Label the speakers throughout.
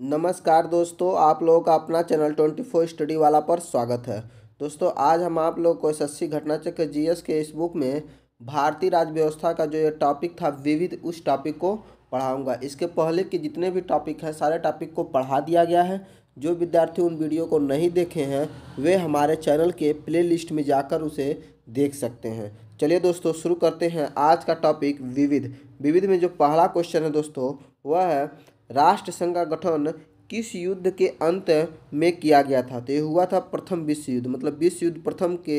Speaker 1: नमस्कार दोस्तों आप लोगों का अपना चैनल ट्वेंटी फोर स्टडी वाला पर स्वागत है दोस्तों आज हम आप लोग को एसएससी घटनाचक्र जीएस के इस बुक में भारतीय राज्य व्यवस्था का जो ये टॉपिक था विविध उस टॉपिक को पढ़ाऊंगा इसके पहले के जितने भी टॉपिक हैं सारे टॉपिक को पढ़ा दिया गया है जो विद्यार्थी उन वीडियो को नहीं देखे हैं वे हमारे चैनल के प्ले में जाकर उसे देख सकते हैं चलिए दोस्तों शुरू करते हैं आज का टॉपिक विविध विविध में जो पहला क्वेश्चन है दोस्तों वह है राष्ट्र संघ का गठन किस युद्ध के अंत में किया गया था तो ये हुआ था प्रथम विश्व युद्ध मतलब विश्व युद्ध प्रथम के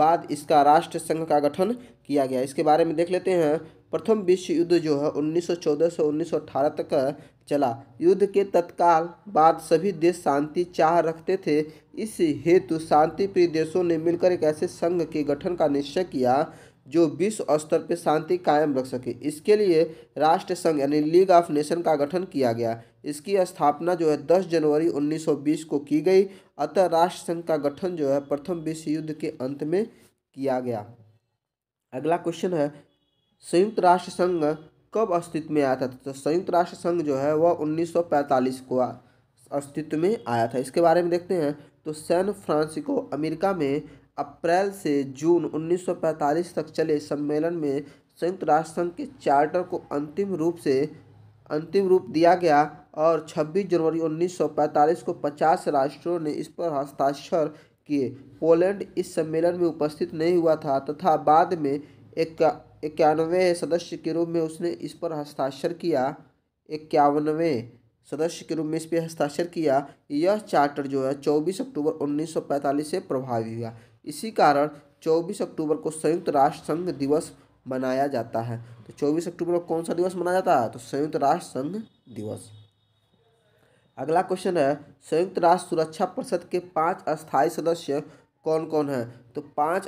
Speaker 1: बाद इसका राष्ट्र संघ का गठन किया गया इसके बारे में देख लेते हैं प्रथम विश्व युद्ध जो है 1914 से 1918 तक चला युद्ध के तत्काल बाद सभी देश शांति चाह रखते थे इस हेतु शांति प्रिय देशों ने मिलकर एक ऐसे संघ के गठन का निश्चय किया जो विश्व स्तर पर शांति कायम रख सके इसके लिए राष्ट्र संघ यानी लीग ऑफ नेशन का गठन किया गया इसकी स्थापना जो है 10 जनवरी 1920 को की गई अतः राष्ट्र संघ का गठन जो है प्रथम विश्व युद्ध के अंत में किया गया अगला क्वेश्चन है संयुक्त राष्ट्र संघ कब अस्तित्व में आया था तो संयुक्त राष्ट्र संघ जो है वह उन्नीस को अस्तित्व में आया था इसके बारे में देखते हैं तो सैन फ्रांसिस्को अमेरिका में अप्रैल से जून 1945 तक चले सम्मेलन में संयुक्त राष्ट्र संघ के चार्टर को अंतिम रूप से अंतिम रूप दिया गया और 26 जनवरी 1945 को 50 राष्ट्रों ने इस पर हस्ताक्षर किए पोलैंड इस सम्मेलन में उपस्थित नहीं हुआ था तथा बाद में इक्यानवे सदस्य के रूप में उसने इस पर हस्ताक्षर किया इक्यावनवे सदस्य के रूप में इस पर हस्ताक्षर किया यह चार्टर जो है 24 अक्टूबर 1945 से प्रभावी हुआ इसी कारण 24 अक्टूबर को संयुक्त राष्ट्र संघ दिवस मनाया जाता है तो 24 अक्टूबर को कौन सा दिवस मनाया जाता है तो संयुक्त राष्ट्र संघ दिवस अगला क्वेश्चन है संयुक्त राष्ट्र सुरक्षा परिषद के पांच अस्थायी सदस्य कौन कौन है तो पांच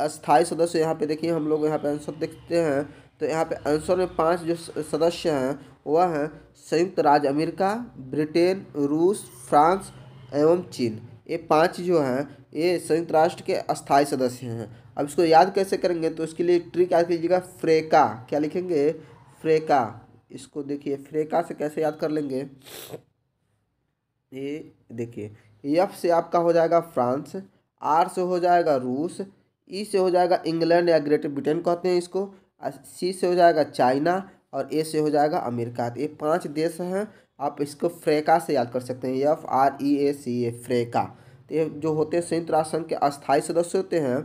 Speaker 1: अस्थायी सदस्य यहाँ पे देखिए हम लोग यहाँ पे आंसर देखते हैं तो यहाँ पे आंसर में पांच जो सदस्य हैं वह हैं संयुक्त राज्य अमेरिका ब्रिटेन रूस फ्रांस एवं चीन ये पांच जो हैं ये संयुक्त राष्ट्र के अस्थायी सदस्य हैं अब इसको याद कैसे करेंगे तो इसके लिए ट्रिक याद कीजिएगा फ्रेका क्या लिखेंगे फ्रेका इसको देखिए फ्रेका से कैसे याद कर लेंगे ये देखिए एफ से आपका हो जाएगा फ्रांस आर से हो जाएगा रूस ई से हो जाएगा इंग्लैंड या ग्रेटर ब्रिटेन कहते हैं इसको सी से हो जाएगा चाइना और ए से हो जाएगा अमेरिका तो ये पांच देश हैं आप इसको फ्रेका से याद कर सकते हैं एफ आर ई ए सी ए फ्रेका ये जो होते हैं संयुक्त राष्ट्र संघ के अस्थायी सदस्य होते हैं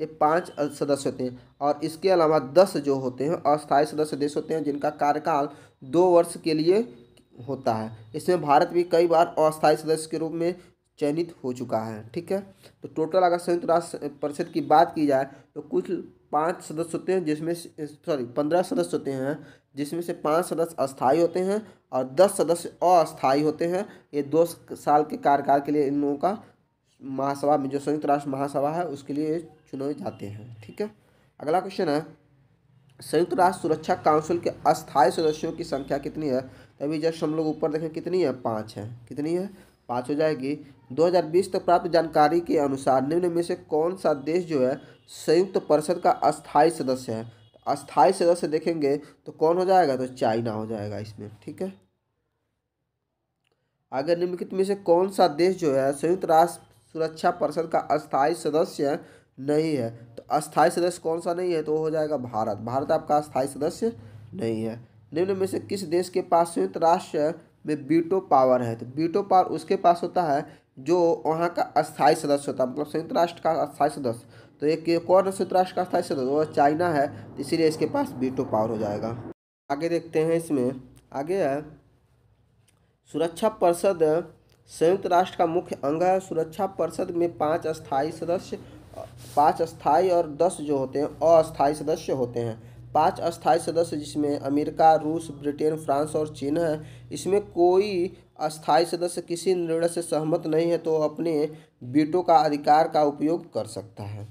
Speaker 1: ये पाँच सदस्य होते हैं और इसके अलावा दस जो होते हैं अस्थायी सदस्य देश होते हैं जिनका कार्यकाल दो वर्ष के लिए होता है इसमें भारत भी कई बार अस्थायी सदस्य के रूप में चयनित हो चुका है ठीक है तो टोटल अगर संयुक्त राष्ट्र परिषद की बात की जाए तो कुछ पाँच सदस्य होते हैं जिसमें सॉरी पंद्रह सदस्य होते हैं जिसमें से पाँच सदस्य अस्थायी होते हैं और दस सदस्य अस्थायी होते हैं ये दो साल के कार्यकाल के लिए इन लोगों का महासभा में जो संयुक्त राष्ट्र महासभा है उसके लिए चुने जाते हैं ठीक है अगला क्वेश्चन है संयुक्त राष्ट्र सुरक्षा काउंसिल के अस्थायी सदस्यों की संख्या कितनी है तभी जस्ट हम लोग ऊपर देखें कितनी है पाँच है कितनी है पाँच हो जाएगी 2020 तक तो प्राप्त जानकारी के अनुसार निम्न में से कौन सा देश जो है संयुक्त परिषद का अस्थायी सदस्य है अस्थायी सदस्य देखेंगे तो कौन हो जाएगा तो चाइना हो जाएगा इसमें ठीक है अगर निम्नलिखित में से कौन सा देश जो है संयुक्त राष्ट्र सुरक्षा परिषद का अस्थायी सदस्य नहीं है तो अस्थायी सदस्य कौन सा नहीं है तो हो जाएगा भारत भारत आपका अस्थायी सदस्य नहीं है निम्न में से किस देश के पास संयुक्त राष्ट्र में बीटो पावर है तो बीटो पावर उसके पास होता है जो वहाँ का अस्थायी सदस्य होता है मतलब संयुक्त राष्ट्र का अस्थायी सदस्य तो एक कौन है संयुक्त राष्ट्र का अस्थायी सदस्य वो चाइना है तो इसीलिए इसके पास बीटो पावर हो जाएगा आगे देखते हैं इसमें आगे है सुरक्षा परिषद संयुक्त राष्ट्र का मुख्य अंग है सुरक्षा परिषद में पाँच अस्थाई सदस्य पाँच अस्थाई और दस जो होते हैं अस्थायी सदस्य होते हैं पांच अस्थायी सदस्य जिसमें अमेरिका रूस ब्रिटेन फ्रांस और चीन है इसमें कोई अस्थायी सदस्य किसी निर्णय से सहमत नहीं है तो अपने बीटो का अधिकार का उपयोग कर सकता है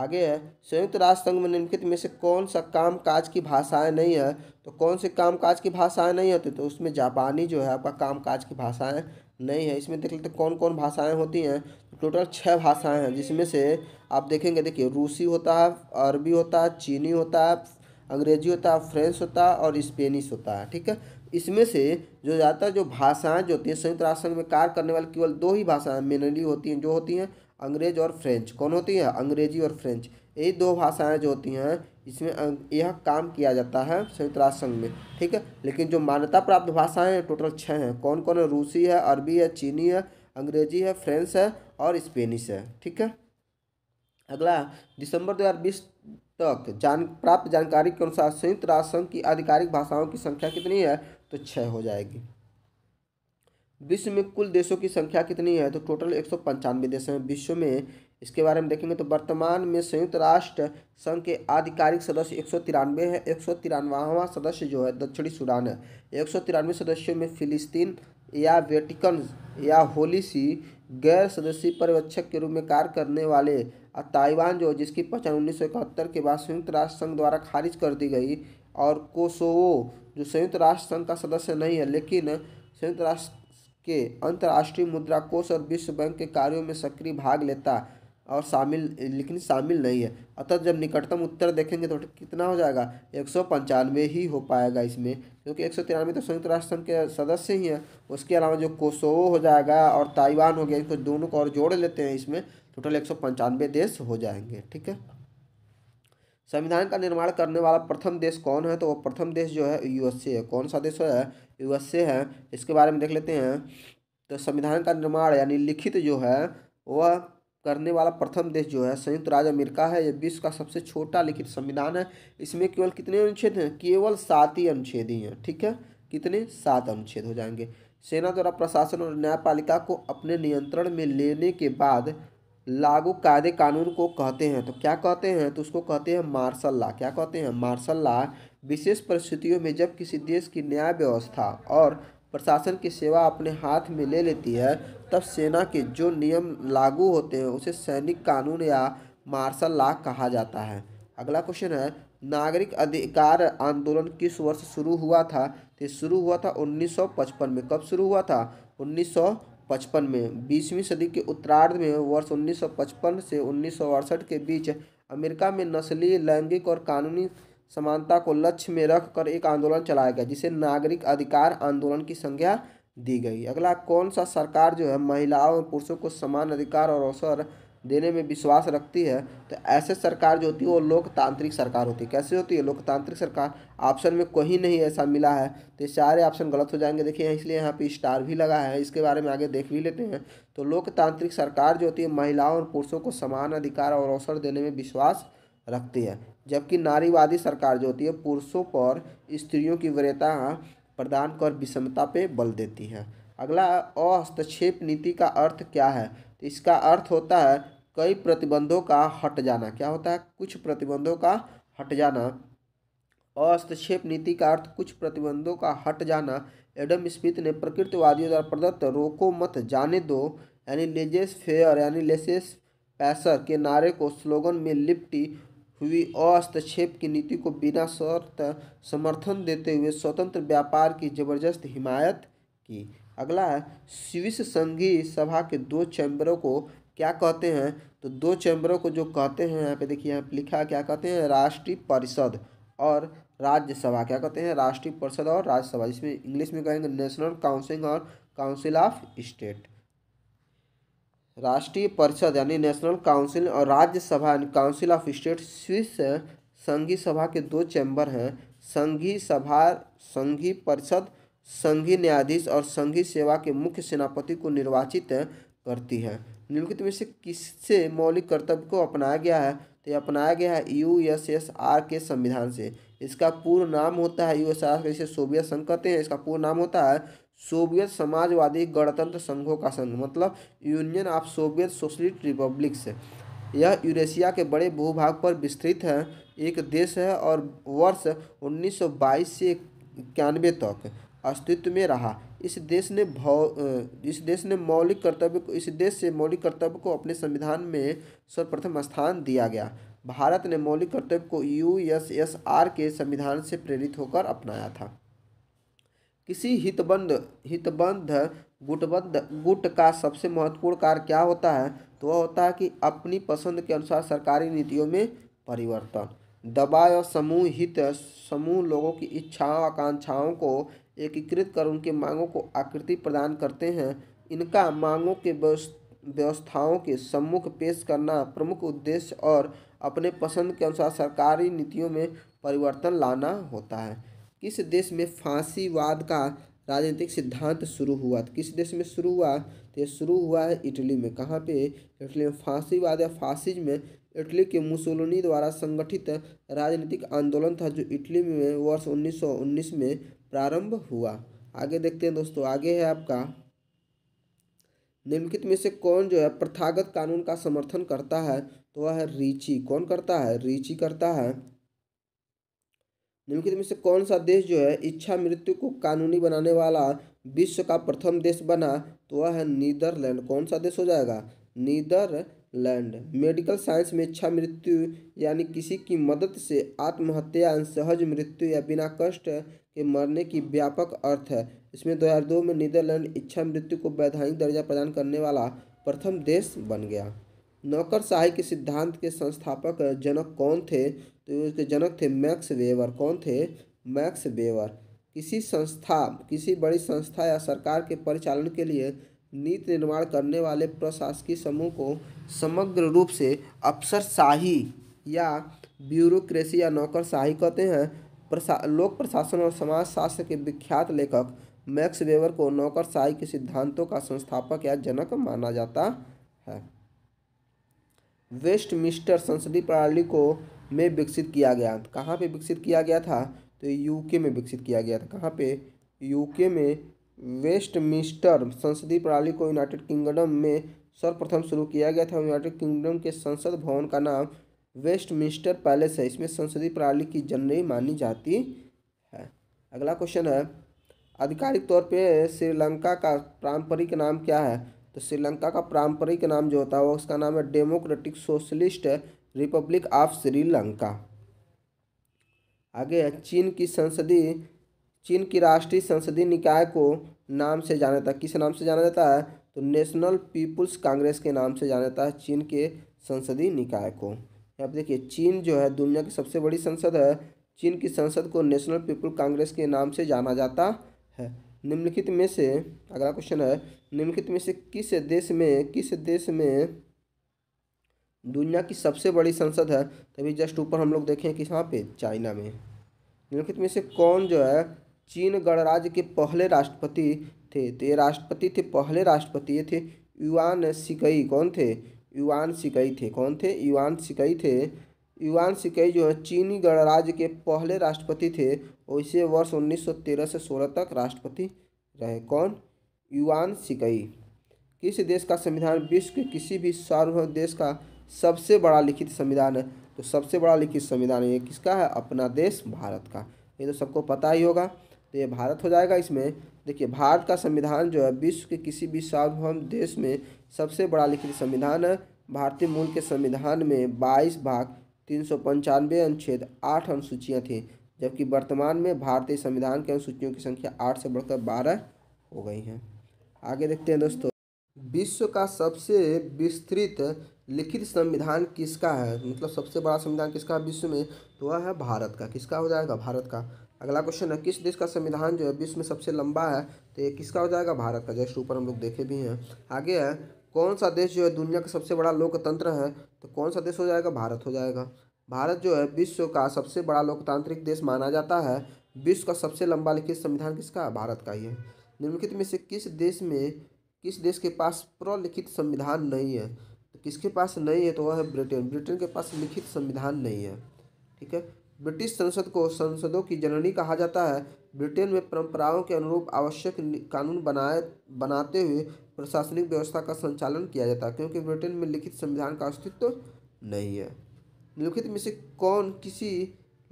Speaker 1: आगे है संयुक्त राष्ट्र संघ में निम्नलिखित में से कौन सा काम काज की भाषाएं नहीं है तो कौन से काम काज की भाषाएं नहीं होती तो उसमें जापानी जो है आपका काम काज की भाषाएं नहीं है इसमें देख लेते कौन कौन भाषाएं होती हैं टोटल छः भाषाएं हैं जिसमें से आप देखेंगे देखिए रूसी होता है अरबी होता है चीनी होता है अंग्रेजी होता है फ्रेंच होता है और स्पेनिश होता है ठीक है इसमें से जो ज़्यादातर जो भाषाएं जो होती हैं संयुक्त राष्ट्र संघ में कार्य करने वाली केवल दो ही भाषाएँ मेनली होती हैं जो होती हैं अंग्रेज और फ्रेंच कौन होती है अंग्रेजी और फ्रेंच यही दो भाषाएँ जो होती हैं इसमें यह काम किया जाता है संयुक्त राष्ट्र संघ में ठीक है लेकिन जो मान्यता प्राप्त भाषाएं हैं टोटल छः हैं कौन कौन है रूसी है अरबी है चीनी है अंग्रेजी है फ्रेंच है और स्पेनिश है ठीक है अगला दिसंबर 2020 तक जान प्राप्त जानकारी के अनुसार संयुक्त राष्ट्र संघ की आधिकारिक भाषाओं की संख्या कितनी है तो छः हो जाएगी विश्व में कुल देशों की संख्या कितनी है तो टोटल एक सौ पंचानवे देश हैं विश्व में इसके बारे में देखेंगे तो वर्तमान में संयुक्त राष्ट्र संघ के आधिकारिक सदस्य एक सौ तिरानवे है एक सौ तिरानवावा सदस्य जो है दक्षिणी सूडान है एक सौ तिरानवे सदस्यों में फिलिस्तीन या वेटिकन या होली सी गैर सदस्यीय पर्यवेक्षक के रूप में कार्य करने वाले और ताइवान जो जिसकी पहचान उन्नीस के बाद संयुक्त राष्ट्र संघ द्वारा खारिज कर दी गई और कोसोवो जो संयुक्त राष्ट्र संघ का सदस्य नहीं है लेकिन संयुक्त राष्ट्र के अंतर्राष्ट्रीय मुद्रा कोष और विश्व बैंक के कार्यों में सक्रिय भाग लेता और शामिल लेकिन शामिल नहीं है अतः जब निकटतम उत्तर देखेंगे तो कितना हो जाएगा एक सौ पंचानवे ही हो पाएगा इसमें क्योंकि एक सौ तिरानवे तो संयुक्त राष्ट्र संघ के सदस्य ही हैं उसके अलावा जो कोसोवो हो जाएगा और ताइवान हो गया इनको दोनों को और जोड़ लेते हैं इसमें टोटल एक सौ पंचानवे देश हो जाएंगे ठीक है संविधान का निर्माण करने वाला प्रथम देश कौन है तो वो प्रथम देश जो है यूएसए है कौन सा देश है यूएसए है इसके बारे में देख लेते हैं तो संविधान का निर्माण यानी लिखित जो है वह करने वाला प्रथम देश जो है संयुक्त राज्य अमेरिका है यह विश्व का सबसे छोटा लिखित संविधान है इसमें केवल कितने अनुच्छेद हैं केवल सात ही अनुच्छेद ही हैं ठीक है कितने सात अनुच्छेद हो जाएंगे सेना द्वारा प्रशासन और न्यायपालिका को अपने नियंत्रण में लेने के बाद लागू कायदे कानून को कहते हैं तो क्या कहते हैं तो उसको कहते हैं मार्शल ला क्या कहते हैं मार्शल ला विशेष परिस्थितियों में जब किसी देश की न्याय व्यवस्था और प्रशासन की सेवा अपने हाथ में ले लेती है तब सेना के जो नियम लागू होते हैं उसे सैनिक कानून या मार्शल ला कहा जाता है अगला क्वेश्चन है नागरिक अधिकार आंदोलन किस वर्ष शुरू हुआ था तो शुरू हुआ था 1955 में कब शुरू हुआ था 1955 में बीसवीं सदी के उत्तरार्ध में वर्ष 1955 से उन्नीस के बीच अमेरिका में नस्लीय लैंगिक और कानूनी समानता को लक्ष्य में रख कर एक आंदोलन चलाया गया जिसे नागरिक अधिकार आंदोलन की संज्ञा दी गई अगला कौन सा सरकार जो है महिलाओं और पुरुषों को समान अधिकार और अवसर देने में विश्वास रखती है तो ऐसे सरकार जो होती है वो लोकतांत्रिक सरकार होती है कैसे होती है लोकतांत्रिक सरकार ऑप्शन में कोई नहीं ऐसा मिला है तो सारे ऑप्शन गलत हो जाएंगे देखिए इसलिए यहाँ पे स्टार भी लगा है इसके बारे में आगे देख भी लेते हैं तो लोकतांत्रिक सरकार जो होती है महिलाओं और पुरुषों को समान अधिकार और अवसर देने में विश्वास रखती है जबकि नारीवादी सरकार जो होती है पुरुषों पर स्त्रियों की वरीयता प्रदान कर विषमता पे बल देती है अगला अहस्तक्षेप नीति का अर्थ क्या है तो इसका अर्थ होता है कई प्रतिबंधों का हट जाना क्या होता है कुछ प्रतिबंधों का हट जाना अहस्तक्षेप नीति का अर्थ कुछ प्रतिबंधों का हट जाना एडम स्मिथ ने प्रकृतिवादियों द्वारा प्रदत्त रोको मत जाने दो यानी लेजेस फेयर यानी लेसेस पैसर के नारे को स्लोगन में लिपटी हुई अस्तक्षेप की नीति को बिना शर्त समर्थन देते हुए स्वतंत्र व्यापार की जबरदस्त हिमायत की अगला है स्विस संघीय सभा के दो चैम्बरों को क्या कहते हैं तो दो चैम्बरों को जो कहते हैं यहाँ पे देखिए यहाँ पर लिखा क्या कहते हैं राष्ट्रीय परिषद और राज्यसभा क्या कहते हैं राष्ट्रीय परिषद और राज्यसभा जिसमें इंग्लिश में कहेंगे नेशनल काउंसिल और काउंसिल ऑफ स्टेट राष्ट्रीय परिषद यानी नेशनल काउंसिल और Rajya Sabha council of state Swiss संघीय सभा के दो चैम्बर हैं संघीय सभा संघीय परिषद संघीय न्यायाधीश और संघीय सेवा के मुख्य सेनापति को निर्वाचित करती है निम्नलिखित में से किससे मौलिक कर्तव्य को अपनाया गया है तो ये अपनाया गया है यू एस एस आर के संविधान से इसका पूर्ण नाम होता है यू एस आर जिसे सोवियत संघ कहते हैं इसका पूर्ण नाम होता है सोवियत समाजवादी गणतंत्र संघों का संघ मतलब union of Soviet socialist republics यह यूरेशिया के बड़े भूभाग पर विस्तृत है एक देश है और वर्ष 1922 से इक्यानवे तक अस्तित्व में रहा इस देश ने भौ इस देश ने मौलिक कर्तव्य को इस देश से मौलिक कर्तव्य को अपने संविधान में सर्वप्रथम स्थान दिया गया भारत ने मौलिक कर्तव्य को यू एस एस आर के संविधान से प्रेरित होकर अपनाया था किसी हितबंध हितबंध गुटबंध गुट का सबसे महत्वपूर्ण कार्य क्या होता है तो वह होता है कि अपनी पसंद के अनुसार सरकारी नीतियों में परिवर्तन दबाव और समूह हित समूह लोगों की इच्छाओं आकांक्षाओं को एकीकृत कर उनके मांगों को आकृति प्रदान करते हैं इनका मांगों के व्यवस्थाओं के सम्मुख पेश करना प्रमुख उद्देश्य और अपने पसंद के अनुसार सरकारी नीतियों में परिवर्तन लाना होता है किस देश में फांसीवाद का राजनीतिक सिद्धांत शुरू हुआ किस देश में शुरू हुआ तो ये शुरू हुआ है इटली में कहाँ पे इटली में फांसीवाद या फांसीज में इटली के मुसोलिनी द्वारा संगठित राजनीतिक आंदोलन था जो इटली में वर्ष 1919 में प्रारंभ हुआ आगे देखते हैं दोस्तों आगे है आपका निम्नलिखित में से कौन जो है प्रथागत कानून का समर्थन करता है तो वह है रीची कौन करता है रीची करता है निम्नलिखित में से कौन सा देश जो है इच्छा मृत्यु को कानूनी बनाने वाला विश्व का प्रथम देश बना तो वह है नीदरलैंड कौन सा देश हो जाएगा नीदरलैंड मेडिकल साइंस में इच्छा मृत्यु यानी किसी की मदद से आत्महत्या सहज मृत्यु या बिना कष्ट के मरने की व्यापक अर्थ है इसमें 2002 में नीदरलैंड इच्छा मृत्यु को वैधानिक दर्जा प्रदान करने वाला प्रथम देश बन गया नौकरशाही के सिद्धांत के संस्थापक जनक कौन थे तो उसके जनक थे मैक्स वेवर कौन थे मैक्स वेवर किसी संस्था किसी बड़ी संस्था या सरकार के परिचालन के लिए नीति निर्माण करने वाले प्रशासकीय समूह को समग्र रूप से अफसरशाही या ब्यूरोक्रेसी या नौकरशाही कहते हैं प्रशा लोक प्रशासन और समाज शास्त्र के विख्यात लेखक मैक्स वेवर को नौकरशाही के सिद्धांतों का संस्थापक या जनक माना जाता है वेस्टमिस्टर संसदीय प्रणाली को में विकसित किया गया कहाँ पे विकसित किया गया था तो यूके में विकसित किया गया था कहाँ पे यूके में वेस्टमिस्टर संसदीय प्रणाली को यूनाइटेड किंगडम में सर्वप्रथम शुरू किया गया था यूनाइटेड किंगडम के संसद भवन का नाम वेस्टमिस्टर पैलेस है इसमें संसदीय प्रणाली की जननी मानी जाती है अगला क्वेश्चन है आधिकारिक तौर पे श्रीलंका का पारंपरिक नाम क्या है तो श्रीलंका का पारंपरिक नाम जो होता है उसका नाम है democratic socialist republic of Sri Lanka आगे चीन की संसदीय चीन की राष्ट्रीय संसदीय निकाय को नाम से जाना जाता है किस नाम से जाना जाता है तो नेशनल पीपुल्स कांग्रेस के नाम से जाना जाता है चीन के संसदीय निकाय को यहाँ पर देखिए चीन जो है दुनिया की सबसे बड़ी संसद है चीन की संसद को नेशनल पीपुल कांग्रेस के नाम से जाना जाता है निम्नलिखित में से अगला क्वेश्चन है निम्नलिखित में से किस देश में किस देश में दुनिया की सबसे बड़ी संसद है तभी जस्ट ऊपर हम लोग देखें कि यहाँ पे चाइना में निम्नलिखित में से कौन जो है चीन गणराज्य के पहले राष्ट्रपति थे तो ये राष्ट्रपति थे पहले राष्ट्रपति ये थे युवान सिकई कौन थे युवान सिकई थे कौन थे युवान सिकई थे युवान सिकई जो है चीनी गणराज्य के पहले राष्ट्रपति थे वैसे वर्ष 1913 से 16 तक राष्ट्रपति रहे कौन युवान सिकई किस देश का संविधान विश्व के किसी भी सार्वभौम देश का सबसे बड़ा लिखित संविधान है तो सबसे बड़ा लिखित संविधान ये किसका है अपना देश भारत का ये तो सबको पता ही होगा तो ये भारत हो जाएगा इसमें देखिए भारत का संविधान जो है विश्व के किसी भी सार्वभौम देश में सबसे बड़ा लिखित संविधान है भारतीय मूल के संविधान में बाईस भाग तीन सौ पंचानवे अनुच्छेद आठ अनुसूचियाँ थीं जबकि वर्तमान में भारतीय संविधान के अनुसूचियों की संख्या आठ से बढ़कर बारह हो गई है आगे देखते हैं दोस्तों विश्व का सबसे विस्तृत लिखित संविधान किसका है मतलब सबसे बड़ा संविधान किसका है विश्व में तो वह है भारत का किसका हो जाएगा भारत का अगला क्वेश्चन है किस देश का संविधान जो है विश्व में सबसे लंबा है तो ये किसका हो जाएगा भारत का जैसे ऊपर हम लोग देखे भी हैं आगे है कौन सा देश जो है दुनिया का सबसे बड़ा लोकतंत्र है तो कौन सा देश हो जाएगा भारत हो जाएगा भारत जो है विश्व का सबसे बड़ा लोकतांत्रिक देश माना जाता है विश्व का सबसे लंबा लिखित संविधान किसका भारत का ही है निम्नलिखित में से किस देश में किस देश के पास प्रलिखित संविधान नहीं है तो किसके पास नहीं है तो वह है ब्रिटेन ब्रिटेन के पास लिखित संविधान नहीं है ठीक है ब्रिटिश संसद को संसदों की जननी कहा जाता है ब्रिटेन में परंपराओं के अनुरूप आवश्यक कानून बनाए बनाते हुए प्रशासनिक व्यवस्था का संचालन किया जाता है क्योंकि ब्रिटेन में लिखित संविधान का अस्तित्व नहीं है निम्नलिखित में से कौन किसी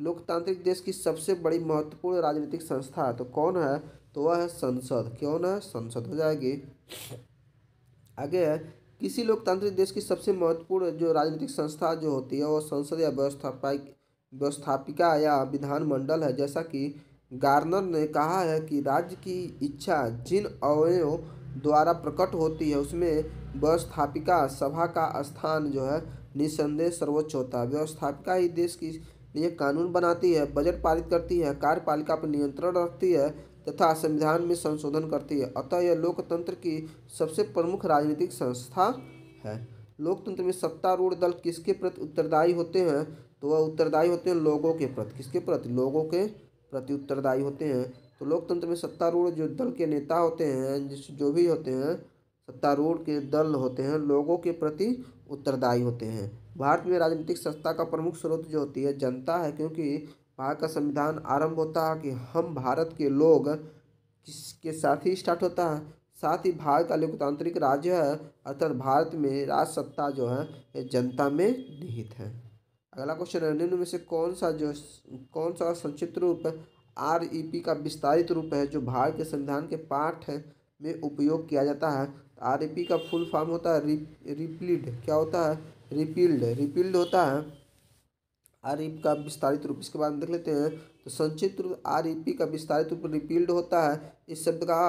Speaker 1: लोकतांत्रिक देश की सबसे बड़ी महत्वपूर्ण राजनीतिक संस्था है तो कौन है तो वह है संसद कौन है संसद हो जाएगी आगे किसी लोकतांत्रिक देश की सबसे महत्वपूर्ण जो राजनीतिक संस्था जो होती है वह संसद या व्यवस्थापा व्यवस्थापिका या विधानमंडल है जैसा कि गार्नर ने कहा है कि राज्य की इच्छा जिन अवयों द्वारा प्रकट होती है उसमें व्यवस्थापिका सभा का स्थान जो है निस्संदेह सर्वोच्च होता है व्यवस्थापिका ही देश की लिए कानून बनाती है बजट पारित करती है कार्यपालिका पर नियंत्रण रखती है तथा संविधान में संशोधन करती है अतः यह लोकतंत्र की सबसे प्रमुख राजनीतिक संस्था है लोकतंत्र में सत्तारूढ़ दल किसके प्रति उत्तरदायी होते हैं तो वह उत्तरदायी होते हैं लोगों के प्रति किसके प्रति लोगों के प्रति उत्तरदायी होते हैं तो लोकतंत्र में सत्तारूढ़ जो दल के नेता होते हैं जिस जो भी होते हैं सत्तारूढ़ के दल होते हैं लोगों के प्रति उत्तरदायी होते हैं भारत में राजनीतिक सत्ता का प्रमुख स्रोत जो होती है जनता है क्योंकि भारत का संविधान आरंभ होता है कि हम भारत के लोग किसके साथ ही स्टार्ट होता है साथ ही भारत का लोकतांत्रिक राज्य है अर्थात भारत में राज सत्ता जो है जनता में निहित है अगला क्वेश्चन है निम्न में से कौन सा जो कौन सा संक्षिप्त रूप आर ई पी का विस्तारित रूप है जो भारत के संविधान के पाठ में उपयोग किया जाता है आर का फुल फॉर्म होता है रिप क्या होता है रिपील्ड रिपील्ड होता है आर का विस्तारित रूप इसके बाद में देख लेते हैं तो संक्षिप्त रूप आर का विस्तारित रूप रिपील्ड होता है इस शब्द का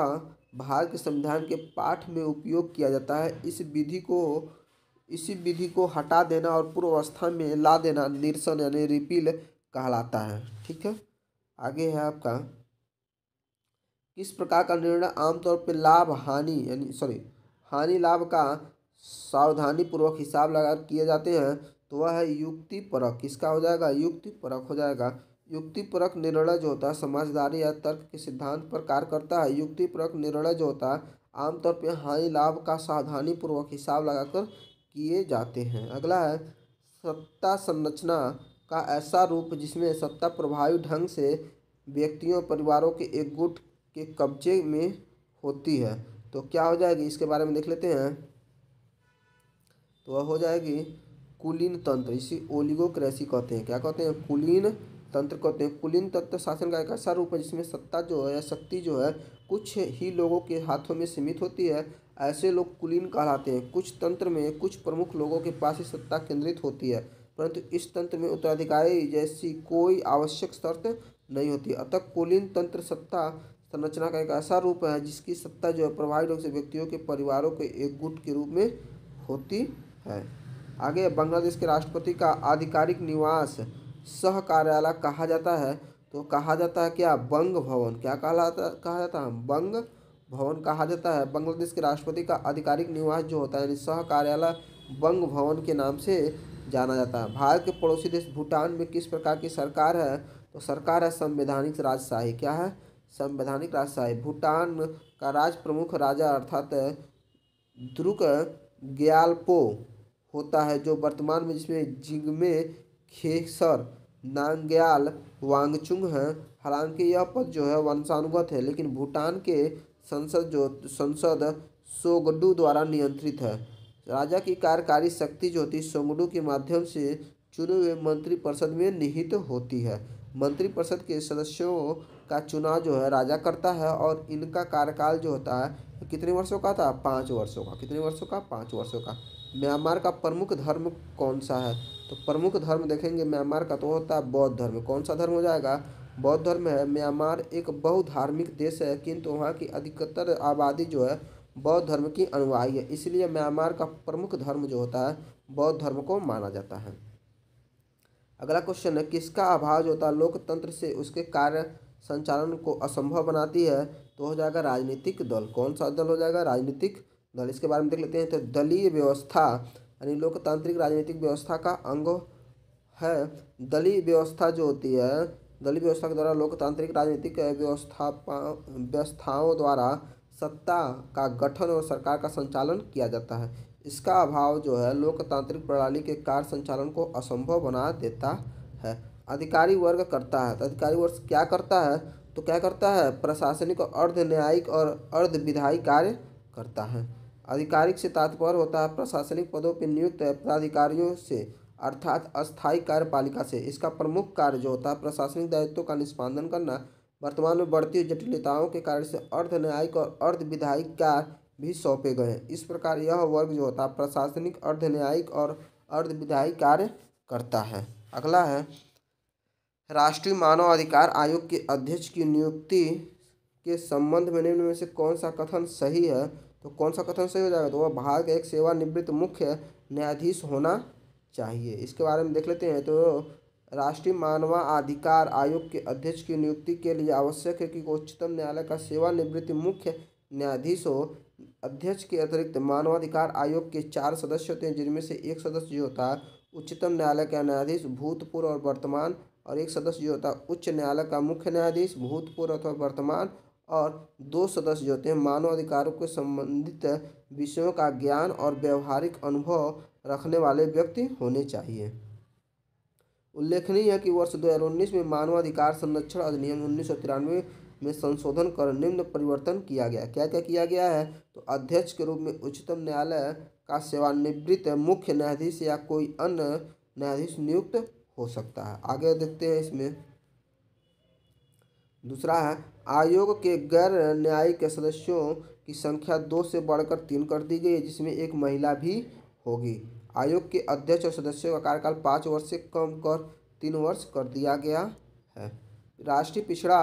Speaker 1: भारत के संविधान के पाठ में उपयोग किया जाता है इस विधि को इसी विधि को हटा देना और पूर्व अवस्था में ला देना निरसन यानी रिपील कहलाता है ठीक है आगे है आपका किस प्रकार का निर्णय आमतौर पर लाभ हानि यानी सॉरी हानि लाभ का सावधानीपूर्वक हिसाब लगा किए जाते हैं तो वह है युक्ति परक किसका हो जाएगा युक्ति परक हो जाएगा युक्ति परक निर्णय जो होता है समझदारी या तर्क के सिद्धांत पर कार्य करता है युक्ति परक निर्णय जो होता है आमतौर पर हानि लाभ का सावधानीपूर्वक हिसाब लगाकर किए जाते हैं अगला है सत्ता संरचना का ऐसा रूप जिसमें सत्ता प्रभावी ढंग से व्यक्तियों परिवारों के एक गुट के कब्जे में होती है तो क्या हो जाएगी इसके बारे में देख लेते हैं तो वह हो जाएगी कुलीन तंत्र इसी ओलिगोक्रेसी कहते हैं क्या कहते हैं कुलीन तंत्र कहते हैं कुलीन तंत्र शासन का एक ऐसा रूप है जिसमें सत्ता जो है या शक्ति जो है कुछ ही लोगों के हाथों में सीमित होती है ऐसे लोग कुलीन कहलाते हैं कुछ तंत्र में कुछ प्रमुख लोगों के पास ही सत्ता केंद्रित होती है परंतु इस तंत्र में उत्तराधिकारी जैसी कोई आवश्यक शर्त नहीं होती अतः कुलीन तंत्र सत्ता संरचना का एक ऐसा रूप है जिसकी सत्ता जो है प्रभावी रूप से व्यक्तियों के परिवारों के एक गुट के रूप में होती है आगे बांग्लादेश के राष्ट्रपति का आधिकारिक निवास सह कार्यालय कहा जाता है तो कहा जाता है क्या बंग भवन क्या कहा जाता कहा जाता है बंग भवन कहा जाता है बांग्लादेश के राष्ट्रपति का आधिकारिक निवास जो होता है यानी सह कार्यालय बंग भवन के नाम से जाना जाता है भारत के पड़ोसी देश भूटान में किस प्रकार की सरकार है तो सरकार है संवैधानिक राजशाही क्या है संवैधानिक राष्ट्र है भूटान का राज प्रमुख राजा अर्थात द्रुक ग्यालपो होता है जो वर्तमान में जिसमें जिंगमे खेसर नांग्याल वांगचुंग है हालांकि यह पद जो है वंशानुगत है लेकिन भूटान के संसद जो संसद सोगडू द्वारा नियंत्रित है राजा की कार्यकारी शक्ति जो होती है सोगडू के माध्यम से चुने हुए मंत्रिपरिषद में निहित होती है मंत्रिपरिषद के सदस्यों का चुनाव जो है राजा करता है और इनका कार्यकाल जो होता है कितने वर्षों का था पाँच वर्षों का कितने वर्षों का पाँच वर्षों का म्यांमार का प्रमुख धर्म कौन सा है तो प्रमुख धर्म देखेंगे म्यांमार का तो होता है बौद्ध धर्म कौन सा धर्म हो जाएगा बौद्ध धर्म है म्यांमार एक बहुधार्मिक देश है किंतु वहाँ की अधिकतर आबादी जो है बौद्ध धर्म की अनुयायी है इसलिए म्यांमार का प्रमुख धर्म जो होता है बौद्ध धर्म को माना जाता है अगला क्वेश्चन है किसका अभाव जो होता है लोकतंत्र से उसके कार्य संचालन को असंभव बनाती है तो हो जाएगा राजनीतिक दल कौन सा दल हो जाएगा राजनीतिक दल इसके बारे में देख लेते हैं तो दलीय व्यवस्था यानी लोकतांत्रिक राजनीतिक व्यवस्था का अंग है दलीय व्यवस्था जो होती है दलीय व्यवस्था के द्वारा लोकतांत्रिक राजनीतिक व्यवस्था व्यवस्थाओं द्वारा सत्ता का गठन और सरकार का संचालन किया जाता है इसका अभाव जो है लोकतांत्रिक प्रणाली के कार्य संचालन को असंभव बना देता है अधिकारी वर्ग करता है तो अधिकारी वर्ग क्या करता है तो क्या करता है प्रशासनिक अर्ध न्यायिक और अर्ध विधायी कार्य करता है आधिकारिक से तात्पर्य होता है प्रशासनिक पदों पर नियुक्त पदाधिकारियों से अर्थात अस्थायी कार्यपालिका से इसका प्रमुख कार्य जो होता है प्रशासनिक दायित्व का निष्पादन करना वर्तमान में बढ़ती हुई जटिलताओं के कारण से अर्ध न्यायिक और अर्ध विधायिक कार्य भी सौंपे गए हैं इस प्रकार यह वर्ग जो होता है प्रशासनिक अर्ध न्यायिक और अर्ध विधायी कार्य करता है अगला है राष्ट्रीय मानवाधिकार आयोग के अध्यक्ष की नियुक्ति के संबंध में निम्न में से कौन सा कथन सही है तो कौन सा कथन सही हो जाएगा तो वह भारत का एक सेवानिवृत्त मुख्य न्यायाधीश होना चाहिए इसके बारे में देख लेते हैं तो राष्ट्रीय मानवाधिकार आयोग के अध्यक्ष की नियुक्ति के लिए आवश्यक है कि उच्चतम न्यायालय का सेवानिवृत्त मुख्य न्यायाधीश हो अध्यक्ष के अतिरिक्त मानवाधिकार आयोग के चार सदस्य होते हैं जिनमें से एक सदस्य जो होता है उच्चतम न्यायालय का न्यायाधीश भूतपूर्व और वर्तमान और एक सदस्य जो होता है उच्च न्यायालय का मुख्य न्यायाधीश भूतपूर्व अथवा वर्तमान और दो सदस्य जो होते हैं मानव अधिकारों के संबंधित विषयों का ज्ञान और व्यवहारिक अनुभव रखने वाले व्यक्ति होने चाहिए उल्लेखनीय है कि वर्ष 2019 में मानवाधिकार संरक्षण अधिनियम उन्नीस में संशोधन कर निम्न परिवर्तन किया गया क्या क्या किया गया है तो अध्यक्ष के रूप में उच्चतम न्यायालय का सेवानिवृत्त मुख्य न्यायाधीश या कोई अन्य न्यायाधीश नियुक्त हो सकता है आगे देखते हैं इसमें दूसरा है आयोग के गैर न्यायिक सदस्यों की संख्या दो से बढ़कर तीन कर दी गई है जिसमें एक महिला भी होगी आयोग के अध्यक्ष और सदस्यों का कार्यकाल पाँच वर्ष से कम कर तीन वर्ष कर दिया गया है राष्ट्रीय पिछड़ा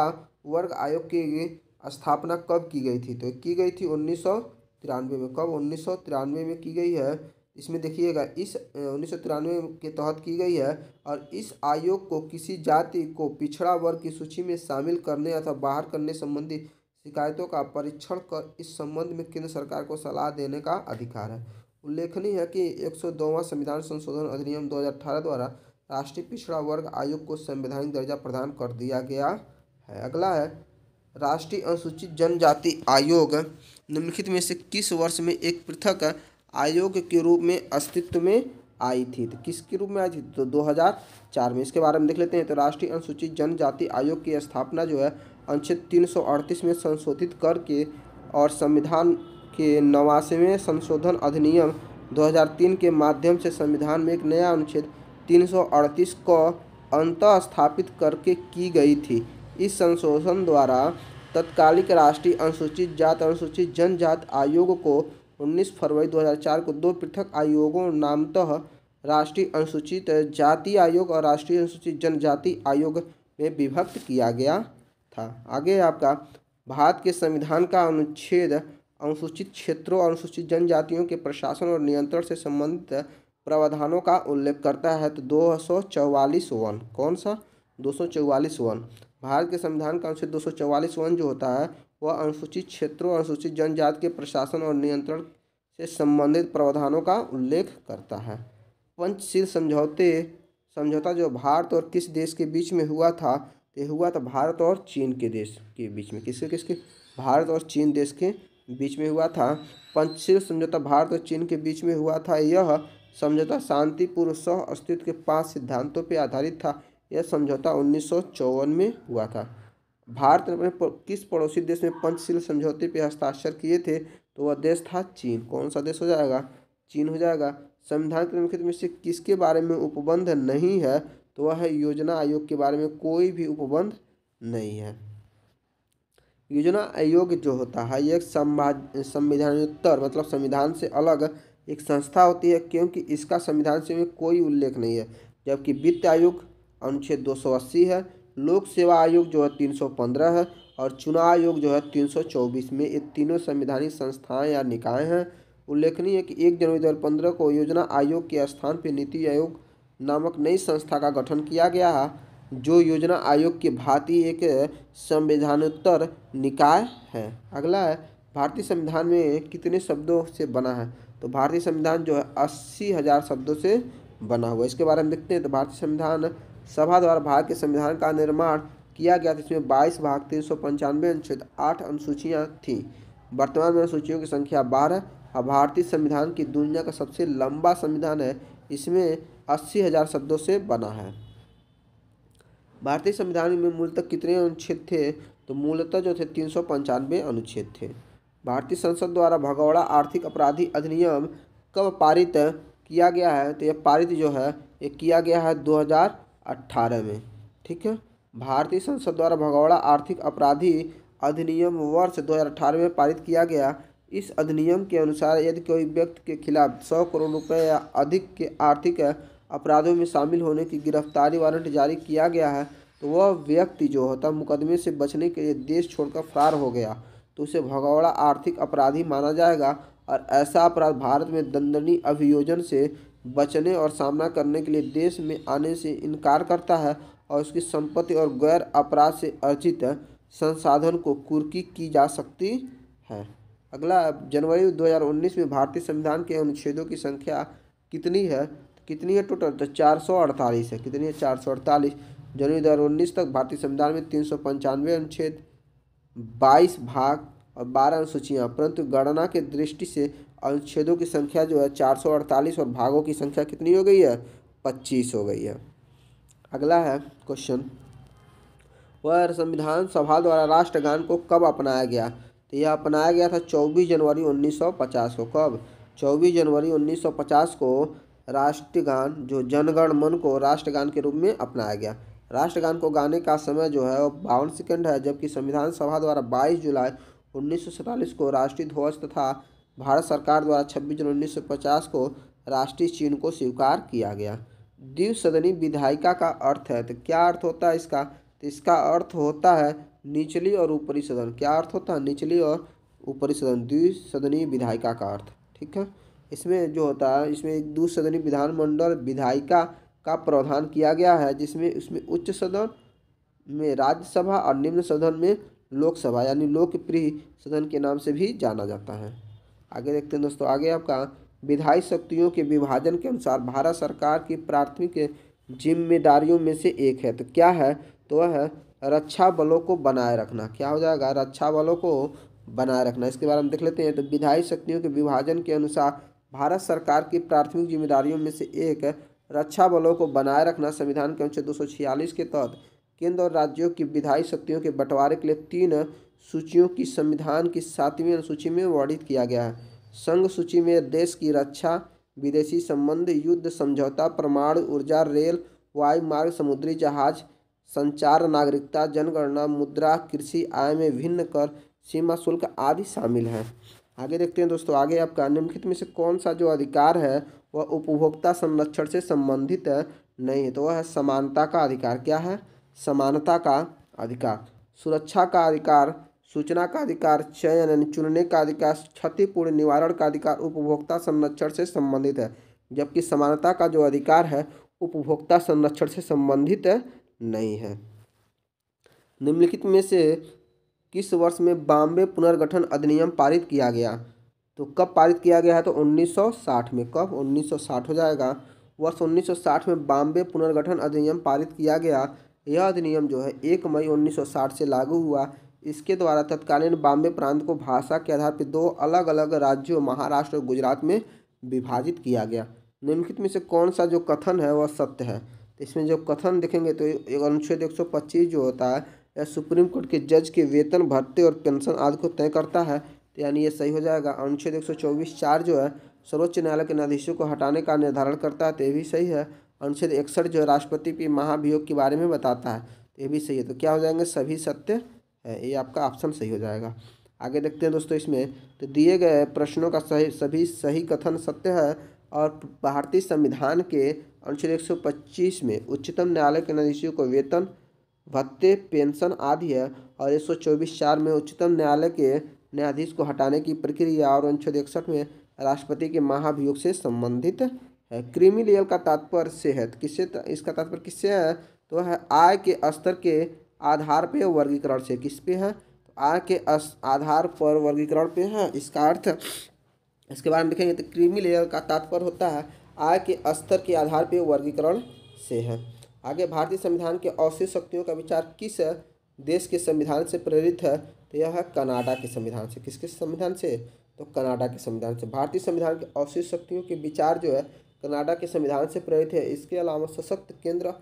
Speaker 1: वर्ग आयोग की स्थापना कब की गई थी तो की गई थी उन्नीस में कब उन्नीस में की गई है इसमें देखिएगा इस उन्नीस के तहत की गई है और इस आयोग को किसी जाति को पिछड़ा वर्ग की सूची में शामिल करने अथवा बाहर करने संबंधी शिकायतों का परीक्षण कर इस संबंध में केंद्र सरकार को सलाह देने का अधिकार है उल्लेखनीय है कि एक संविधान संशोधन अधिनियम 2018 द्वारा राष्ट्रीय पिछड़ा वर्ग आयोग को संवैधानिक दर्जा प्रदान कर दिया गया है अगला है राष्ट्रीय अनुसूचित जनजाति आयोग निम्नलिखित में से किस वर्ष में एक पृथक आयोग के रूप में अस्तित्व में आई थी तो किसके रूप में आई थी तो 2004 में इसके बारे में देख लेते हैं तो राष्ट्रीय अनुसूचित जनजाति आयोग की स्थापना जो है अनुच्छेद तीन में संशोधित करके और संविधान के नवासीवें संशोधन अधिनियम 2003 के माध्यम से संविधान में एक नया अनुच्छेद 338 को अंत स्थापित करके की गई थी इस संशोधन द्वारा तत्कालिक राष्ट्रीय अनुसूचित जात अनुसूचित जनजात आयोग को 19 फरवरी 2004 को दो पृथक आयोगों नामतः राष्ट्रीय अनुसूचित जाति आयोग और राष्ट्रीय अनुसूचित जनजाति आयोग में विभक्त किया गया था आगे आपका भारत के संविधान का अनुच्छेद अनुसूचित क्षेत्रों और अनुसूचित जनजातियों के प्रशासन और नियंत्रण से संबंधित प्रावधानों का उल्लेख करता है तो दो सौ चौवालीस वन कौन सा दो सौ चौवालीस वन भारत के संविधान का अनुच्छेद दो सौ चौवालीस वन जो होता है व अनुसूचित क्षेत्रों अनुसूचित जनजाति के प्रशासन और नियंत्रण से संबंधित प्रावधानों का उल्लेख करता है पंचशील समझौते समझौता जो भारत और किस देश के बीच में हुआ था ये हुआ था भारत और चीन के देश के बीच में किसके किसके भारत और चीन देश के बीच में हुआ था पंचशील समझौता भारत और चीन के बीच में हुआ था यह समझौता शांतिपूर्व सह अस्तित्व के पांच सिद्धांतों पर आधारित था यह समझौता उन्नीस में हुआ था भारत ने अपने किस पड़ोसी देश में पंचशील समझौते पर हस्ताक्षर किए थे तो वह देश था चीन कौन सा देश हो जाएगा चीन हो जाएगा संविधान के निम्नलिखित में से किसके बारे में उपबंध नहीं है तो वह है योजना आयोग के बारे में कोई भी उपबंध नहीं है योजना आयोग जो होता है एक एक संविधानोत्तर मतलब संविधान से अलग एक संस्था होती है क्योंकि इसका संविधान से कोई उल्लेख नहीं है जबकि वित्त आयोग अनुच्छेद अस्सी है लोक सेवा आयोग जो है 315 है और चुनाव आयोग जो है 324 में ये तीनों संवैधानिक संस्थाएं या निकाय हैं उल्लेखनीय है कि एक जनवरी पंद्रह को योजना आयोग के स्थान पर नीति आयोग नामक नई संस्था का गठन किया गया है जो योजना आयोग के भांति एक संविधानोत्तर निकाय है अगला है भारतीय संविधान में कितने शब्दों से बना है तो भारतीय संविधान जो है अस्सी हज़ार शब्दों से बना हुआ इसके बारे में देखते हैं तो भारतीय संविधान सभा द्वारा भारत के संविधान का निर्माण किया गया था इसमें बाईस भाग तीन सौ पंचानवे अनुच्छेद आठ अनुसूचियाँ थीं वर्तमान में अनुसूचियों की संख्या बारह और भारतीय संविधान की दुनिया का सबसे लंबा संविधान है इसमें अस्सी हजार शब्दों से बना है भारतीय संविधान में मूलतः कितने अनुच्छेद थे तो मूलतः जो थे तीन सौ पंचानवे अनुच्छेद थे भारतीय संसद द्वारा भगौड़ा आर्थिक अपराधी अधिनियम कब पारित किया गया है तो यह पारित जो है ये किया गया है हजार अट्ठारह में ठीक है भारतीय संसद द्वारा भगौड़ा आर्थिक अपराधी अधिनियम वर्ष 2018 में पारित किया गया इस अधिनियम के अनुसार यदि कोई व्यक्ति के खिलाफ सौ करोड़ रुपए या अधिक के आर्थिक अपराधों में शामिल होने की गिरफ्तारी वारंट जारी किया गया है तो वह व्यक्ति जो होता मुकदमे से बचने के लिए देश छोड़कर फरार हो गया तो उसे भगौड़ा आर्थिक अपराधी माना जाएगा और ऐसा अपराध भारत में दंडनीय अभियोजन से बचने और सामना करने के लिए देश में आने से इनकार करता है और उसकी संपत्ति और गैर अपराध से अर्जित संसाधन को कुर्की की जा सकती है अगला जनवरी 2019 में भारतीय संविधान के अनुच्छेदों की संख्या कितनी है कितनी है टोटल तो चार सौ अड़तालीस है कितनी है चार सौ अड़तालीस जनवरी दो हज़ार उन्नीस तक भारतीय संविधान में तीन सौ पंचानवे अनुच्छेद बाईस भाग और बारह अनुसूचियाँ परंतु गणना के दृष्टि से अनुच्छेदों की संख्या जो है चार सौ अड़तालीस और भागों की संख्या कितनी हो गई है पच्चीस हो गई है अगला है क्वेश्चन वह संविधान सभा द्वारा राष्ट्रगान को कब अपनाया गया तो यह अपनाया गया था चौबीस जनवरी उन्नीस सौ पचास को कब चौबीस जनवरी उन्नीस सौ पचास को राष्ट्रगान जो जनगण मन को राष्ट्रगान के रूप में अपनाया गया राष्ट्रगान को गाने का समय जो है वो बावन सेकेंड है जबकि संविधान सभा द्वारा 22 जुलाई उन्नीस को राष्ट्रीय ध्वज तथा भारत सरकार द्वारा 26 जनवरी 1950 को राष्ट्रीय चिन्ह को स्वीकार किया गया द्विसदनी विधायिका का अर्थ है तो क्या अर्थ होता है इसका तो इसका अर्थ होता है निचली और ऊपरी सदन क्या अर्थ होता है निचली और ऊपरी सदन द्विसदनी विधायिका का अर्थ ठीक है इसमें जो होता है इसमें द्विसदनी विधानमंडल विधायिका का प्रावधान किया गया है जिसमें उसमें उच्च सदन में राज्यसभा और निम्न सदन में लोकसभा यानी लोकप्रिय सदन के नाम से भी जाना जाता है आगे देखते हैं दोस्तों आगे आपका विधायी शक्तियों के विभाजन के अनुसार भारत सरकार की प्राथमिक जिम्मेदारियों में से एक है तो क्या है तो वह है रक्षा बलों को बनाए रखना क्या हो जाएगा रक्षा बलों को बनाए रखना इसके बारे में देख लेते हैं तो विधायी शक्तियों के विभाजन के अनुसार भारत सरकार की प्राथमिक जिम्मेदारियों में से एक रक्षा बलों को बनाए रखना संविधान के अनुच्छेद दो के तहत केंद्र और राज्यों की विधायी शक्तियों के बंटवारे के लिए तीन सूचियों की संविधान की सातवीं अनुसूची में वर्णित किया गया है संघ सूची में देश की रक्षा विदेशी संबंध युद्ध समझौता परमाणु ऊर्जा रेल वायु मार्ग समुद्री जहाज संचार नागरिकता जनगणना मुद्रा कृषि आय में भिन्न कर सीमा शुल्क आदि शामिल हैं आगे देखते हैं दोस्तों आगे आपका निम्नलिखित में से कौन सा जो अधिकार है वह उपभोक्ता संरक्षण से संबंधित है नहीं है तो वह समानता का अधिकार क्या है समानता का अधिकार सुरक्षा का अधिकार सूचना का अधिकार चयन चुनने का अधिकार क्षतिपूर्ण निवारण का अधिकार उपभोक्ता संरक्षण से संबंधित है जबकि समानता का जो अधिकार है उपभोक्ता संरक्षण से संबंधित नहीं है निम्नलिखित में से किस वर्ष में बॉम्बे पुनर्गठन अधिनियम पारित किया गया तो कब पारित किया गया है तो 1960 में कब 1960 हो जाएगा वर्ष 1960 में बॉम्बे पुनर्गठन अधिनियम पारित किया गया यह अधिनियम जो है एक मई 1960 से लागू हुआ इसके द्वारा तत्कालीन बॉम्बे प्रांत को भाषा के आधार पर दो अलग अलग राज्यों महाराष्ट्र और गुजरात में विभाजित किया गया निम्नलिखित में से कौन सा जो कथन है वह सत्य है इसमें जो कथन देखेंगे तो एक अनुच्छेद एक सौ पच्चीस जो होता है यह सुप्रीम कोर्ट के जज के वेतन भत्ते और पेंशन आदि को तय करता है तो यानी ये सही हो जाएगा अनुच्छेद एक सौ चौबीस चार जो है सर्वोच्च न्यायालय के न्यायाधीशों को हटाने का निर्धारण करता है तो ये भी सही है अनुच्छेद इकसठ जो है राष्ट्रपति के महाभियोग के बारे में बताता है तो ये भी सही है तो क्या हो जाएंगे सभी सत्य है ये आपका ऑप्शन सही हो जाएगा आगे देखते हैं दोस्तों इसमें तो दिए गए प्रश्नों का सही सभी सही कथन सत्य है और भारतीय संविधान के अनुच्छेद 125 में उच्चतम न्यायालय के न्यायाधीशों को वेतन भत्ते पेंशन आदि है और एक सौ चौबीस चार में उच्चतम न्यायालय के न्यायाधीश को हटाने की प्रक्रिया और अनुच्छेद इकसठ में राष्ट्रपति के महाभियोग से संबंधित है क्रिमिनियल लेवल का तात्पर्य सेहत किससे इसका तात्पर्य किससे है तो है आय के स्तर के आधार पे वर्गीकरण से किस पे है तो आर के आधार पर वर्गीकरण पे है इसका अर्थ इसके बारे में देखेंगे तो क्रीमी लेयर का तात्पर्य होता है आय के स्तर के आधार पर वर्गीकरण से है आगे भारतीय संविधान के अवशेष शक्तियों का विचार किस देश के संविधान से प्रेरित है तो यह है कनाडा के संविधान से किसके संविधान से तो कनाडा के संविधान से भारतीय संविधान के अवशेष शक्तियों के विचार जो है कनाडा के संविधान से प्रेरित है इसके अलावा सशक्त केंद्र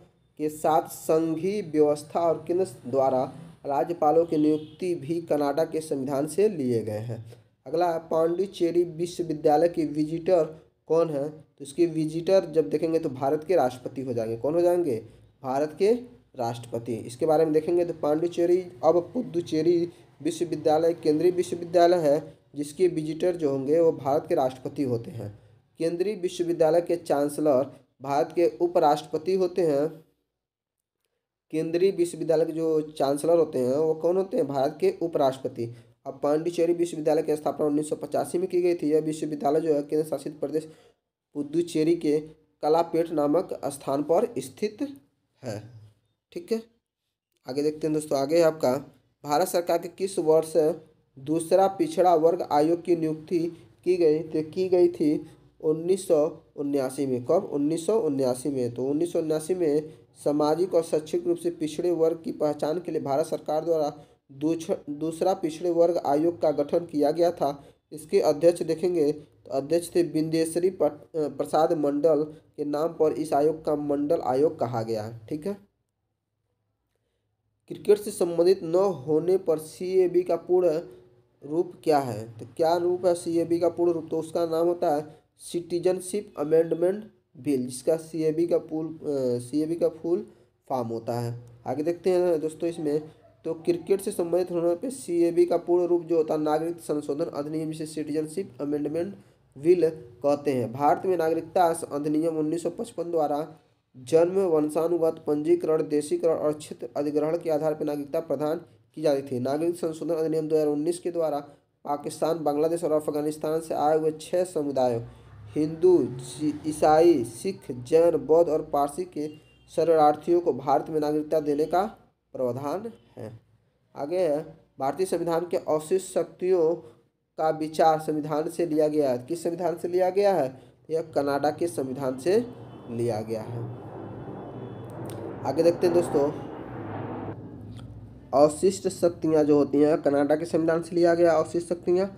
Speaker 1: के साथ संघीय व्यवस्था और केंद्र द्वारा राज्यपालों की नियुक्ति भी कनाडा के संविधान से लिए गए हैं अगला है पांडिचेरी विश्वविद्यालय के विजिटर कौन है तो इसके विजिटर जब देखेंगे तो भारत के राष्ट्रपति हो जाएंगे कौन हो जाएंगे भारत के राष्ट्रपति इसके बारे में देखेंगे तो पांडिचेरी अब पुदुचेरी विश्वविद्यालय केंद्रीय विश्वविद्यालय है जिसके विजिटर जो होंगे वो भारत के राष्ट्रपति होते हैं केंद्रीय विश्वविद्यालय के चांसलर भारत के उपराष्ट्रपति होते हैं केंद्रीय विश्वविद्यालय के जो चांसलर होते हैं वो कौन होते हैं भारत के उपराष्ट्रपति अब पांडिचेरी विश्वविद्यालय की स्थापना उन्नीस में की गई थी यह विश्वविद्यालय जो है केंद्र शासित प्रदेश पुदुचेरी के कलापेट नामक स्थान पर स्थित है ठीक है आगे देखते हैं दोस्तों आगे है आपका भारत सरकार के किस वर्ष दूसरा पिछड़ा वर्ग आयोग की नियुक्ति की गई तो की गई थी उन्नीस में कब उन्नीस में तो उन्नीस में सामाजिक और शैक्षिक रूप से पिछड़े वर्ग की पहचान के लिए भारत सरकार द्वारा दूसरा पिछड़े वर्ग आयोग का गठन किया गया था इसके अध्यक्ष देखेंगे तो अध्यक्ष थे बिंदेश्वरी प्रसाद मंडल के नाम पर इस आयोग का मंडल आयोग कहा गया है ठीक है क्रिकेट से संबंधित न होने पर सीएबी का पूर्ण रूप क्या है तो क्या रूप है सीएबी का पूर्ण रूप तो उसका नाम होता है सिटीजनशिप अमेंडमेंट बिल जिसका सी का फूल सी का फूल फॉर्म होता है आगे देखते हैं दोस्तों इसमें तो क्रिकेट से संबंधित होने पे सी का पूर्ण रूप जो होता है नागरिक संशोधन अधिनियम जिसे सिटीजनशिप अमेंडमेंट बिल कहते हैं भारत में नागरिकता अधिनियम पचपन द्वारा जन्म वंशानुगत पंजीकरण देशीकरण और क्षेत्र अधिग्रहण के आधार पर नागरिकता प्रदान की जाती थी नागरिक संशोधन अधिनियम 2019 के द्वारा पाकिस्तान बांग्लादेश और अफगानिस्तान से आए हुए छह समुदायों हिंदू ईसाई सिख जैन बौद्ध और पारसी के शरणार्थियों को भारत में नागरिकता देने का प्रावधान है आगे है भारतीय संविधान के अवशिष्ट शक्तियों का विचार संविधान से लिया गया है किस संविधान से लिया गया है यह कनाडा के संविधान से लिया गया है आगे देखते हैं दोस्तों अवशिष्ट शक्तियाँ जो होती हैं कनाडा के संविधान से लिया गया अवशिष्ट शक्तियाँ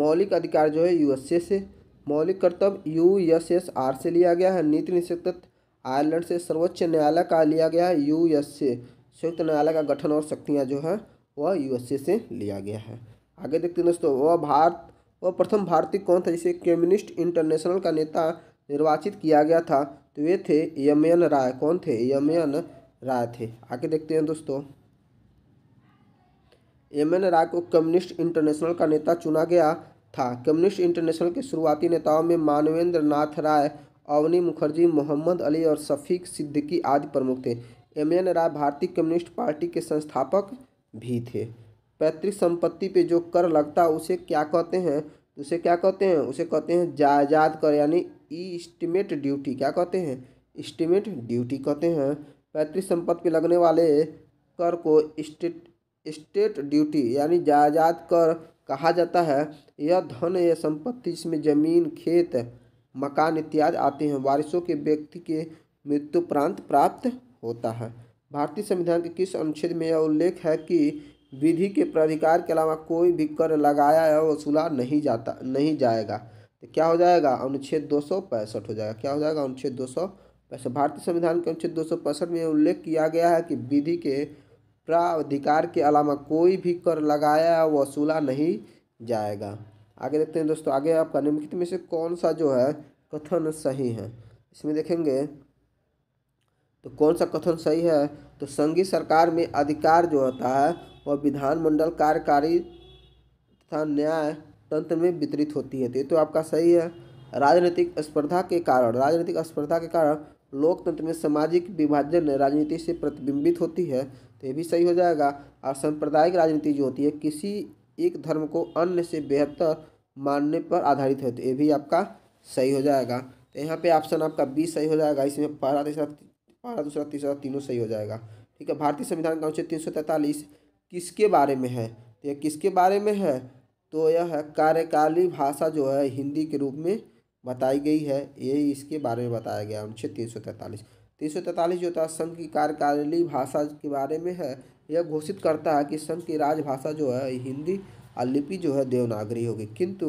Speaker 1: मौलिक अधिकार जो है यूएसए से मौलिक कर्तव्य यू एस एस आर से लिया गया है नीति निश्चित आयरलैंड से सर्वोच्च न्यायालय का लिया गया है यू एस से संयुक्त न्यायालय का गठन और शक्तियाँ जो है वह यू एस से लिया गया है आगे देखते हैं दोस्तों वह भारत वह प्रथम भारतीय कौन था जिसे कम्युनिस्ट इंटरनेशनल का नेता निर्वाचित किया गया था तो वे थे यम एन राय कौन थे यम एन राय थे आगे देखते हैं दोस्तों यम एन राय को कम्युनिस्ट इंटरनेशनल का नेता चुना गया था कम्युनिस्ट इंटरनेशनल के शुरुआती नेताओं में मानवेंद्र नाथ राय अवनी मुखर्जी मोहम्मद अली और शफीक सिद्दीकी आदि प्रमुख थे एम एन राय भारतीय कम्युनिस्ट पार्टी के संस्थापक भी थे पैतृक संपत्ति पे जो कर लगता उसे क्या कहते हैं उसे क्या कहते हैं उसे कहते हैं जायजाद कर यानी ई इस्टीमेट ड्यूटी क्या कहते हैं इस्टीमेट ड्यूटी कहते हैं पैतृक संपत्ति पे लगने वाले कर को स्टेट स्टेट ड्यूटी यानी जायजाद कर कहा जाता है यह धन या संपत्ति जिसमें जमीन खेत मकान इत्यादि आते हैं वारिसों के व्यक्ति के प्रांत प्राप्त होता है भारतीय संविधान के किस अनुच्छेद में यह उल्लेख है कि विधि के प्राधिकार के अलावा कोई भी कर लगाया या वसूला नहीं जाता नहीं जाएगा तो क्या हो जाएगा अनुच्छेद दो हो जाएगा क्या हो जाएगा अनुच्छेद दो भारतीय संविधान के अनुच्छेद दो में उल्लेख किया गया है कि विधि के प्राधिकार के अलावा कोई भी कर लगाया वसूला नहीं जाएगा आगे देखते हैं दोस्तों आगे आपका निम्नलिखित में से कौन सा जो है कथन सही है इसमें देखेंगे तो कौन सा कथन सही है तो संघीय सरकार में अधिकार जो होता है वह विधानमंडल कार्यकारी तथा न्याय तंत्र में वितरित होती है तो ये तो आपका सही है राजनीतिक स्पर्धा के कारण राजनीतिक स्पर्धा के कारण लोकतंत्र में सामाजिक विभाजन राजनीति से प्रतिबिंबित होती है तो ये भी सही हो जाएगा और सांप्रदायिक राजनीति जो होती है किसी एक धर्म को अन्य से बेहतर मानने पर आधारित होती है तो ये भी आपका सही हो जाएगा तो यहाँ पे ऑप्शन आपका बी सही हो जाएगा इसमें पहला तीसरा पहला दूसरा तीसरा तीनों सही हो जाएगा ठीक है भारतीय संविधान का अनुच्छेद तीन सौ तैंतालीस किसके बारे में है तो यह किसके बारे में है तो यह है कार्यकाली भाषा जो है हिंदी के रूप में बताई गई है यही इसके बारे में बताया गया अनुच्छेद तीन सौ तैंतालीस तीन जो था संघ की कार्यकारिणी भाषा के बारे में है यह घोषित करता है कि संघ की राजभाषा जो है हिंदी और लिपि जो है देवनागरी होगी किंतु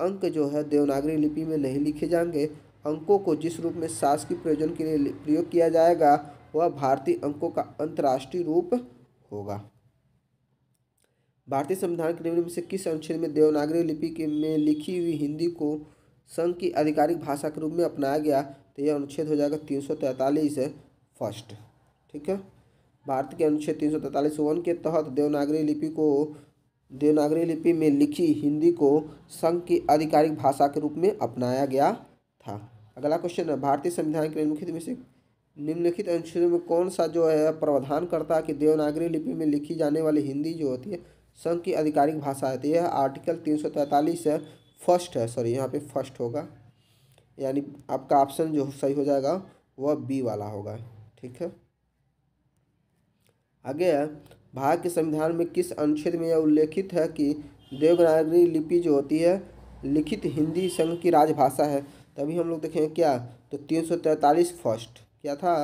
Speaker 1: अंक जो है देवनागरी लिपि में नहीं लिखे जाएंगे अंकों को जिस रूप में शासकीय प्रयोजन के लिए प्रयोग किया जाएगा वह भारतीय अंकों का अंतर्राष्ट्रीय रूप होगा भारतीय संविधान के निम्न से किस अनुच्छेद में देवनागरी लिपि के में लिखी हुई हिंदी को संघ की आधिकारिक भाषा के रूप में अपनाया गया तो यह अनुच्छेद हो जाएगा तीन सौ तैंतालीस फर्स्ट ठीक है भारत के अनुच्छेद तीन सौ तैंतालीस वन के तहत देवनागरी लिपि को देवनागरी लिपि में लिखी हिंदी को संघ की आधिकारिक भाषा के रूप में अपनाया गया था अगला क्वेश्चन है भारतीय संविधान के निम्नलिखित में से निम्नलिखित अनुच्छेदों में कौन सा जो है प्रावधान करता है कि देवनागरी लिपि में लिखी जाने वाली हिंदी जो होती है संघ की आधिकारिक भाषा होती है आर्टिकल तीन सौ तैंतालीस है फर्स्ट है सॉरी यहाँ पे फर्स्ट होगा यानी आपका ऑप्शन जो सही हो जाएगा वह बी वाला होगा ठीक है आगे भारत के संविधान में किस अनुच्छेद में यह उल्लेखित है कि देवनागरी लिपि जो होती है लिखित हिंदी संघ की राजभाषा है तभी हम लोग देखेंगे क्या तो तीन सौ तैंतालीस फर्स्ट क्या था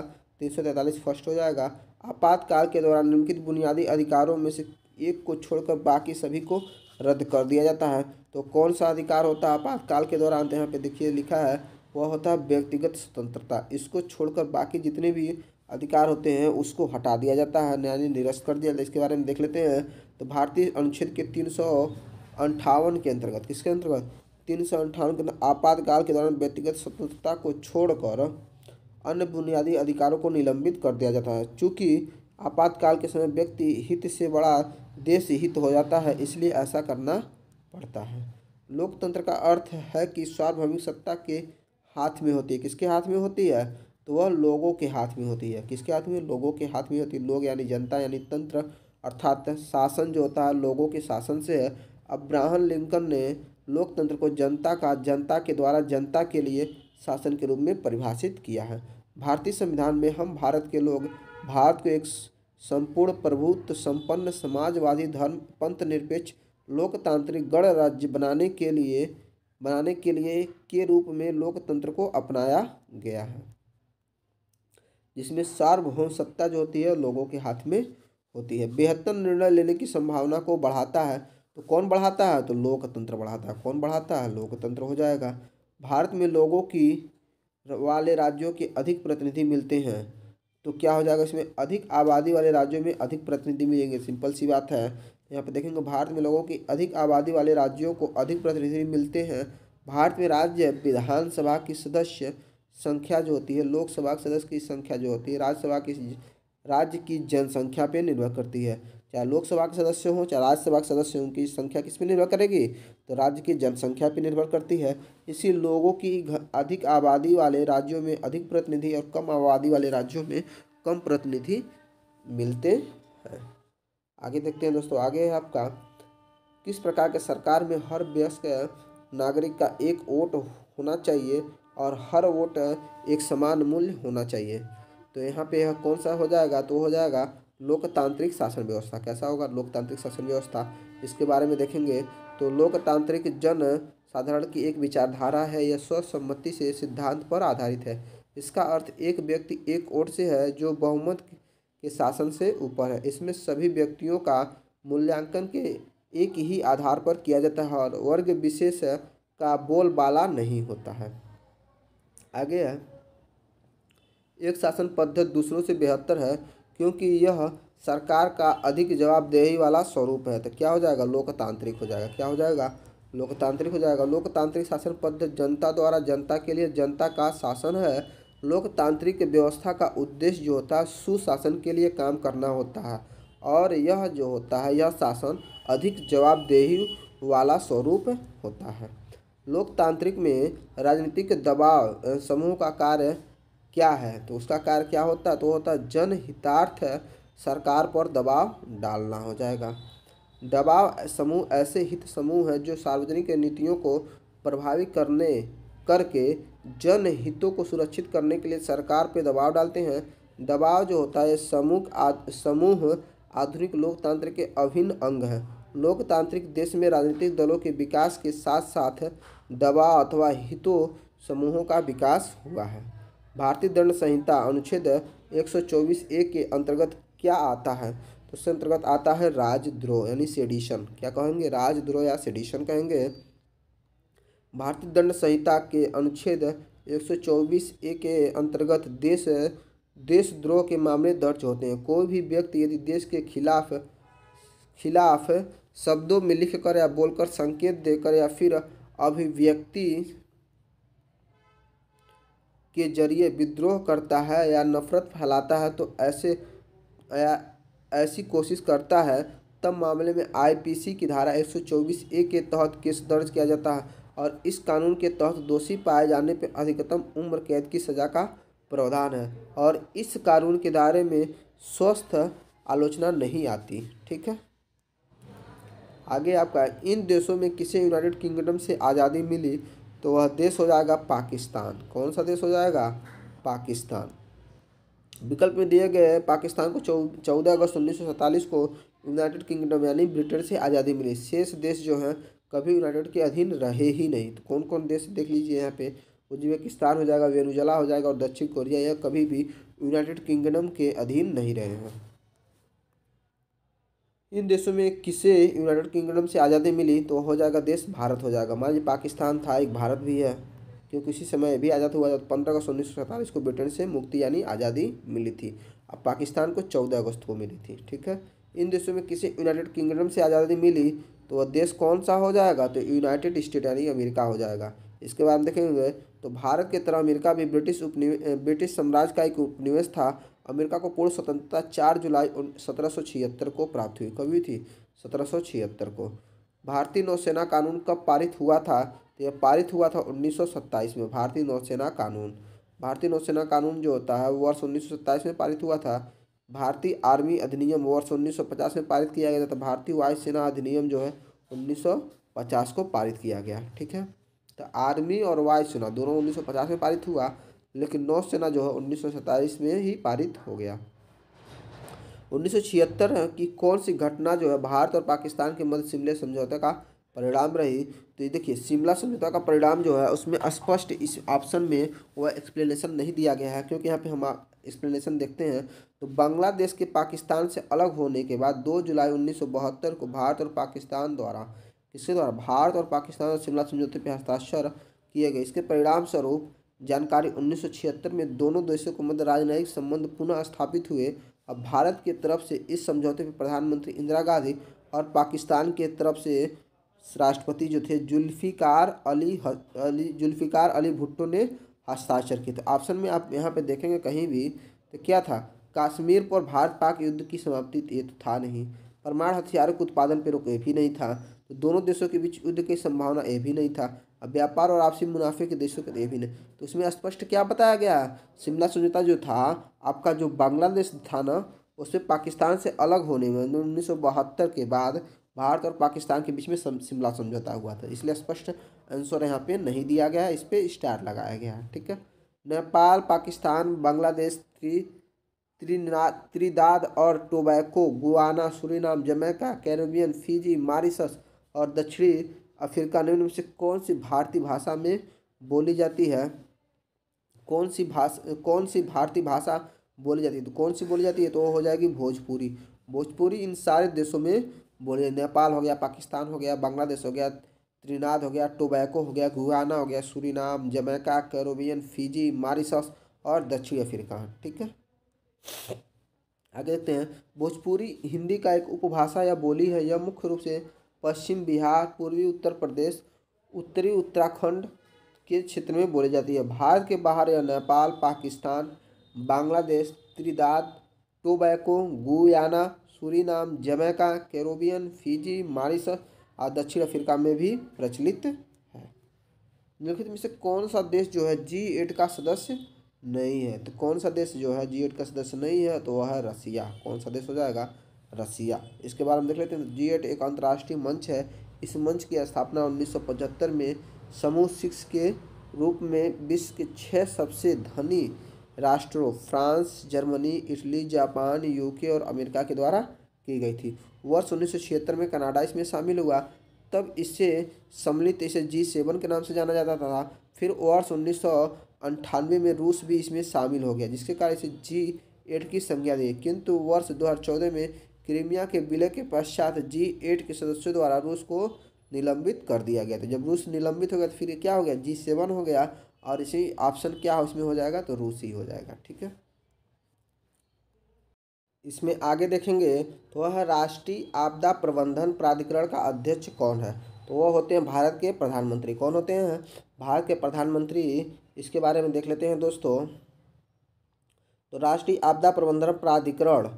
Speaker 1: तीन सौ तैंतालीस फर्स्ट हो जाएगा आपातकाल के दौरान निम्नलिखित बुनियादी अधिकारों में से एक को छोड़कर बाकी सभी को रद्द कर दिया जाता है तो कौन सा अधिकार होता है आपातकाल के दौरान तो यहाँ पे देखिए लिखा है वह होता है व्यक्तिगत स्वतंत्रता इसको छोड़कर बाकी जितने भी अधिकार होते हैं उसको हटा दिया जाता है यानी निरस्त कर दिया इसके बारे में देख लेते हैं तो भारतीय अनुच्छेद के तीन सौ अंठावन के अंतर्गत किसके अंतर्गत तीन सौ अंठावन के आपातकाल के दौरान व्यक्तिगत स्वतंत्रता को छोड़कर अन्य बुनियादी अधिकारों को निलंबित कर दिया जाता है चूँकि आपातकाल के समय व्यक्ति हित से बड़ा देश हित हो जाता है इसलिए ऐसा करना पड़ता है लोकतंत्र का अर्थ है कि सार्वभौमिक सत्ता के हाथ में होती है किसके हाथ में होती है तो वह लोगों के हाथ में होती है किसके हाथ में लोगों के हाथ में होती है लोग यानी जनता यानी तंत्र अर्थात शासन जो होता है लोगों के शासन से है अब्राहम लिंकन ने लोकतंत्र को जनता का जनता के द्वारा जनता के लिए शासन के रूप में परिभाषित किया है भारतीय संविधान में हम भारत के लोग भारत को एक संपूर्ण प्रभुत्व संपन्न समाजवादी धर्म पंथ निरपेक्ष लोकतांत्रिक गणराज्य बनाने के लिए बनाने के लिए के रूप में लोकतंत्र को अपनाया गया है जिसमें सार्वभौम सत्ता जो होती है लोगों के हाथ में होती है बेहतर निर्णय लेने की संभावना को बढ़ाता है तो कौन बढ़ाता है तो लोकतंत्र बढ़ाता है कौन बढ़ाता है लोकतंत्र हो जाएगा भारत में लोगों की वाले राज्यों के अधिक प्रतिनिधि मिलते हैं तो क्या हो जाएगा इसमें अधिक आबादी वाले राज्यों में अधिक प्रतिनिधि मिलेंगे सिंपल सी बात है तो यहाँ पर देखेंगे भारत में लोगों की अधिक आबादी वाले राज्यों को अधिक प्रतिनिधि मिलते हैं भारत में राज्य विधानसभा की सदस्य संख्या जो होती है लोकसभा के सदस्य की संख्या जो होती है राज्यसभा की राज्य की जनसंख्या पर निर्भर करती है चाहे लोकसभा के सदस्य हों चाहे राज्यसभा के सदस्य हों उनकी संख्या किस पर निर्भर करेगी तो राज्य की जनसंख्या पर निर्भर करती है इसी लोगों की अधिक आबादी वाले राज्यों में अधिक प्रतिनिधि और कम आबादी वाले राज्यों में कम प्रतिनिधि मिलते हैं आगे देखते हैं दोस्तों आगे है आपका किस प्रकार के सरकार में हर व्यस्क नागरिक का एक वोट होना चाहिए और हर वोट एक समान मूल्य होना चाहिए तो यहाँ पे यह कौन सा हो जाएगा तो हो जाएगा लोकतांत्रिक शासन व्यवस्था कैसा होगा लोकतांत्रिक शासन व्यवस्था इसके बारे में देखेंगे तो लोकतांत्रिक जन साधारण की एक विचारधारा है यह स्वसम्मति से सिद्धांत पर आधारित है इसका अर्थ एक व्यक्ति एक ओर से है जो बहुमत के शासन से ऊपर है इसमें सभी व्यक्तियों का मूल्यांकन के एक ही आधार पर किया जाता है और वर्ग विशेष का बोलबाला नहीं होता है आगे है एक शासन पद्धति दूसरों से बेहतर है क्योंकि यह सरकार का अधिक जवाबदेही वाला स्वरूप है तो क्या हो जाएगा लोकतांत्रिक हो जाएगा क्या हो जाएगा लोकतांत्रिक हो जाएगा लोकतांत्रिक शासन पद्धति जनता द्वारा जनता के लिए जनता का शासन है लोकतांत्रिक व्यवस्था का उद्देश्य जो होता है सुशासन के लिए काम करना होता है और यह जो होता है यह शासन अधिक जवाबदेही वाला स्वरूप होता है लोकतांत्रिक में राजनीतिक दबाव समूह का कार्य क्या है तो उसका कार्य क्या होता है तो होता है जनहितार्थ सरकार पर दबाव डालना हो जाएगा दबाव समूह ऐसे हित समूह हैं जो सार्वजनिक नीतियों को प्रभावित करने करके जनहितों को सुरक्षित करने के लिए सरकार पर दबाव डालते हैं दबाव जो होता है समूह आद, समूह आधुनिक लोकतंत्र के अभिन्न अंग है लोकतांत्रिक देश में राजनीतिक दलों के विकास के साथ साथ दबाव अथवा हितों समूहों का विकास हुआ है भारतीय दंड संहिता अनुच्छेद 124 ए के अंतर्गत क्या आता है तो उसके अंतर्गत आता है राजद्रोह यानी सेडिशन क्या कहेंगे राजद्रोह या सेडिशन कहेंगे भारतीय दंड संहिता के अनुच्छेद 124 ए के अंतर्गत देश देशद्रोह के मामले दर्ज होते हैं कोई भी व्यक्ति यदि देश के खिलाफ खिलाफ शब्दों में लिखकर या बोलकर संकेत देकर या फिर अभिव्यक्ति के जरिए विद्रोह करता है या नफ़रत फैलाता है तो ऐसे या ऐसी कोशिश करता है तब मामले में आईपीसी की धारा 124 ए के तहत केस दर्ज किया जाता है और इस कानून के तहत दोषी पाए जाने पर अधिकतम उम्र कैद की सज़ा का प्रावधान है और इस कानून के दायरे में स्वस्थ आलोचना नहीं आती ठीक है आगे आपका इन देशों में किसे यूनाइटेड किंगडम से आज़ादी मिली तो वह देश हो जाएगा पाकिस्तान कौन सा देश हो जाएगा पाकिस्तान विकल्प में दिए गए पाकिस्तान को चौदह अगस्त उन्नीस सौ सैंतालीस को यूनाइटेड किंगडम यानी ब्रिटेन से आज़ादी मिली शेष देश जो हैं कभी यूनाइटेड के अधीन रहे ही नहीं तो कौन कौन देश देख लीजिए यहाँ पे उज्बेकिस्तान हो जाएगा वेनुजला हो जाएगा और दक्षिण कोरिया यह कभी भी यूनाइटेड किंगडम के अधीन नहीं रहे हैं इन देशों में किसे यूनाइटेड किंगडम से आज़ादी मिली तो हो जाएगा देश भारत हो जाएगा मान लीजिए पाकिस्तान था एक भारत भी है क्योंकि उसी समय भी आज़ाद हुआ था तो पंद्रह अगस्त उन्नीस सौ सैंतालीस को ब्रिटेन से मुक्ति यानी आज़ादी मिली थी अब पाकिस्तान को चौदह अगस्त को मिली थी ठीक है इन देशों में किसी यूनाइटेड किंगडम से आज़ादी मिली तो वह देश कौन सा हो जाएगा तो यूनाइटेड स्टेट यानी अमेरिका हो जाएगा इसके बाद देखेंगे तो भारत की तरह अमेरिका भी ब्रिटिश उपनिवेश ब्रिटिश साम्राज्य का एक उपनिवेश था अमेरिका को पूर्ण स्वतंत्रता चार जुलाई सत्रह को प्राप्त हुई कभी थी सत्रह को भारतीय नौसेना कानून कब पारित हुआ था तो यह पारित हुआ था उन्नीस में भारतीय नौसेना कानून भारतीय नौसेना कानून जो होता है वो वर्ष उन्नीस में पारित हुआ था भारतीय आर्मी अधिनियम वर्ष उन्नीस में पारित किया गया था भारतीय वायुसेना अधिनियम जो है 1950 को पारित किया गया ठीक है तो आर्मी और वायुसेना दोनों 1950 में पारित हुआ लेकिन नौसेना जो है उन्नीस में ही पारित हो गया उन्नीस की कौन सी घटना जो है भारत और पाकिस्तान के मध्य शिमला समझौते का परिणाम रही तो ये देखिए शिमला समझौता का परिणाम जो है उसमें स्पष्ट इस ऑप्शन में वह एक्सप्लेनेशन नहीं दिया गया है क्योंकि यहाँ पे हम एक्सप्लेनेशन देखते हैं तो बांग्लादेश के पाकिस्तान से अलग होने के बाद दो जुलाई उन्नीस को भारत और पाकिस्तान द्वारा किसके द्वारा भारत और पाकिस्तान और शिमला समझौते पर हस्ताक्षर किए गए इसके परिणाम स्वरूप जानकारी उन्नीस में दोनों देशों के मध्य राजनयिक संबंध पुनः स्थापित हुए और भारत की तरफ से इस समझौते पर प्रधानमंत्री इंदिरा गांधी और पाकिस्तान के तरफ से राष्ट्रपति जो थे जुल्फ़िकार अली अली जुल्फ़िकार अली भुट्टो ने हस्ताक्षर किए थे ऑप्शन में आप यहाँ पर देखेंगे कहीं भी तो क्या था कश्मीर पर भारत पाक युद्ध की समाप्ति ये तो था नहीं परमाणु हथियारों के उत्पादन पर रोक ये भी नहीं था तो दोनों देशों के बीच युद्ध की संभावना ये भी नहीं था अब व्यापार और आपसी मुनाफे के देशों के लिए भी नहीं तो इसमें स्पष्ट क्या बताया गया शिमला समझौता जो था आपका जो बांग्लादेश था ना उसमें पाकिस्तान से अलग होने में उन्नीस के बाद भारत और पाकिस्तान के बीच में शिमला समझौता हुआ था इसलिए स्पष्ट आंसर यहाँ पे नहीं दिया गया इस पर स्टार लगाया गया ठीक है नेपाल पाकिस्तान बांग्लादेश त्रि त्रिना त्रिदाद और Tobago Guyana Suriname Jamaica Caribbean Fiji Mauritius और दक्षिणी अफ्रीका में से कौन सी भारतीय भाषा में बोली जाती है कौन सी भाषा कौन सी भारतीय भाषा बोली जाती है तो कौन सी बोली जाती है तो वो हो जाएगी भोजपुरी भोजपुरी इन सारे देशों में बोले नेपाल हो गया पाकिस्तान हो गया बांग्लादेश हो गया त्रिनाद हो गया टोबैको हो गया गुआना हो गया Suriname Jamaica Caribbean Fiji Mauritius और दक्षिण अफ्रीका ठीक है आगे देखते हैं भोजपुरी हिंदी का एक उपभाषा या बोली है यह मुख्य रूप से पश्चिम बिहार पूर्वी उत्तर प्रदेश उत्तरी उत्तराखंड के क्षेत्र में बोली जाती है भारत के बाहर यह Nepal Pakistan Bangladesh Trinidad Tobago Guyana Suriname Jamaica Caribbean Fiji Mauritius और दक्षिण अफ्रीका में भी प्रचलित है निम्नलिखित में से कौन सा देश जो है जी एट का सदस्य नहीं है तो कौन सा देश जो है जी एट का सदस्य नहीं है तो वह है रसिया कौन सा देश हो जाएगा रसिया इसके बारे में देख लेते हैं जी तो एट एक अंतर्राष्ट्रीय मंच है इस मंच की स्थापना 1975 में समूह सिक्स के रूप में विश्व के छः सबसे धनी राष्ट्रों France Germany Italy Japan UK और अमेरिका के द्वारा की गई थी वर्ष उन्नीस में कनाडा इसमें शामिल हुआ तब इसे सम्मिलित इसे जी सेवन के नाम से जाना जाता था फिर वर्ष उन्नीस में रूस भी इसमें शामिल हो गया जिसके कारण इसे जी एट की संज्ञा दी किंतु वर्ष 2014 में क्रीमिया के विलय के पश्चात जी एट के सदस्यों द्वारा रूस को निलंबित कर दिया गया तो जब रूस निलंबित हो गया तो फिर क्या हो गया जी सेवन हो गया और इसी ऑप्शन क्या है उसमें हो जाएगा तो रूस ही हो जाएगा ठीक है इसमें आगे देखेंगे तो वह राष्ट्रीय आपदा प्रबंधन प्राधिकरण का अध्यक्ष कौन है तो वह होते हैं भारत के प्रधानमंत्री कौन होते हैं भारत के प्रधानमंत्री इसके बारे में देख लेते हैं दोस्तों तो राष्ट्रीय आपदा प्रबंधन प्राधिकरण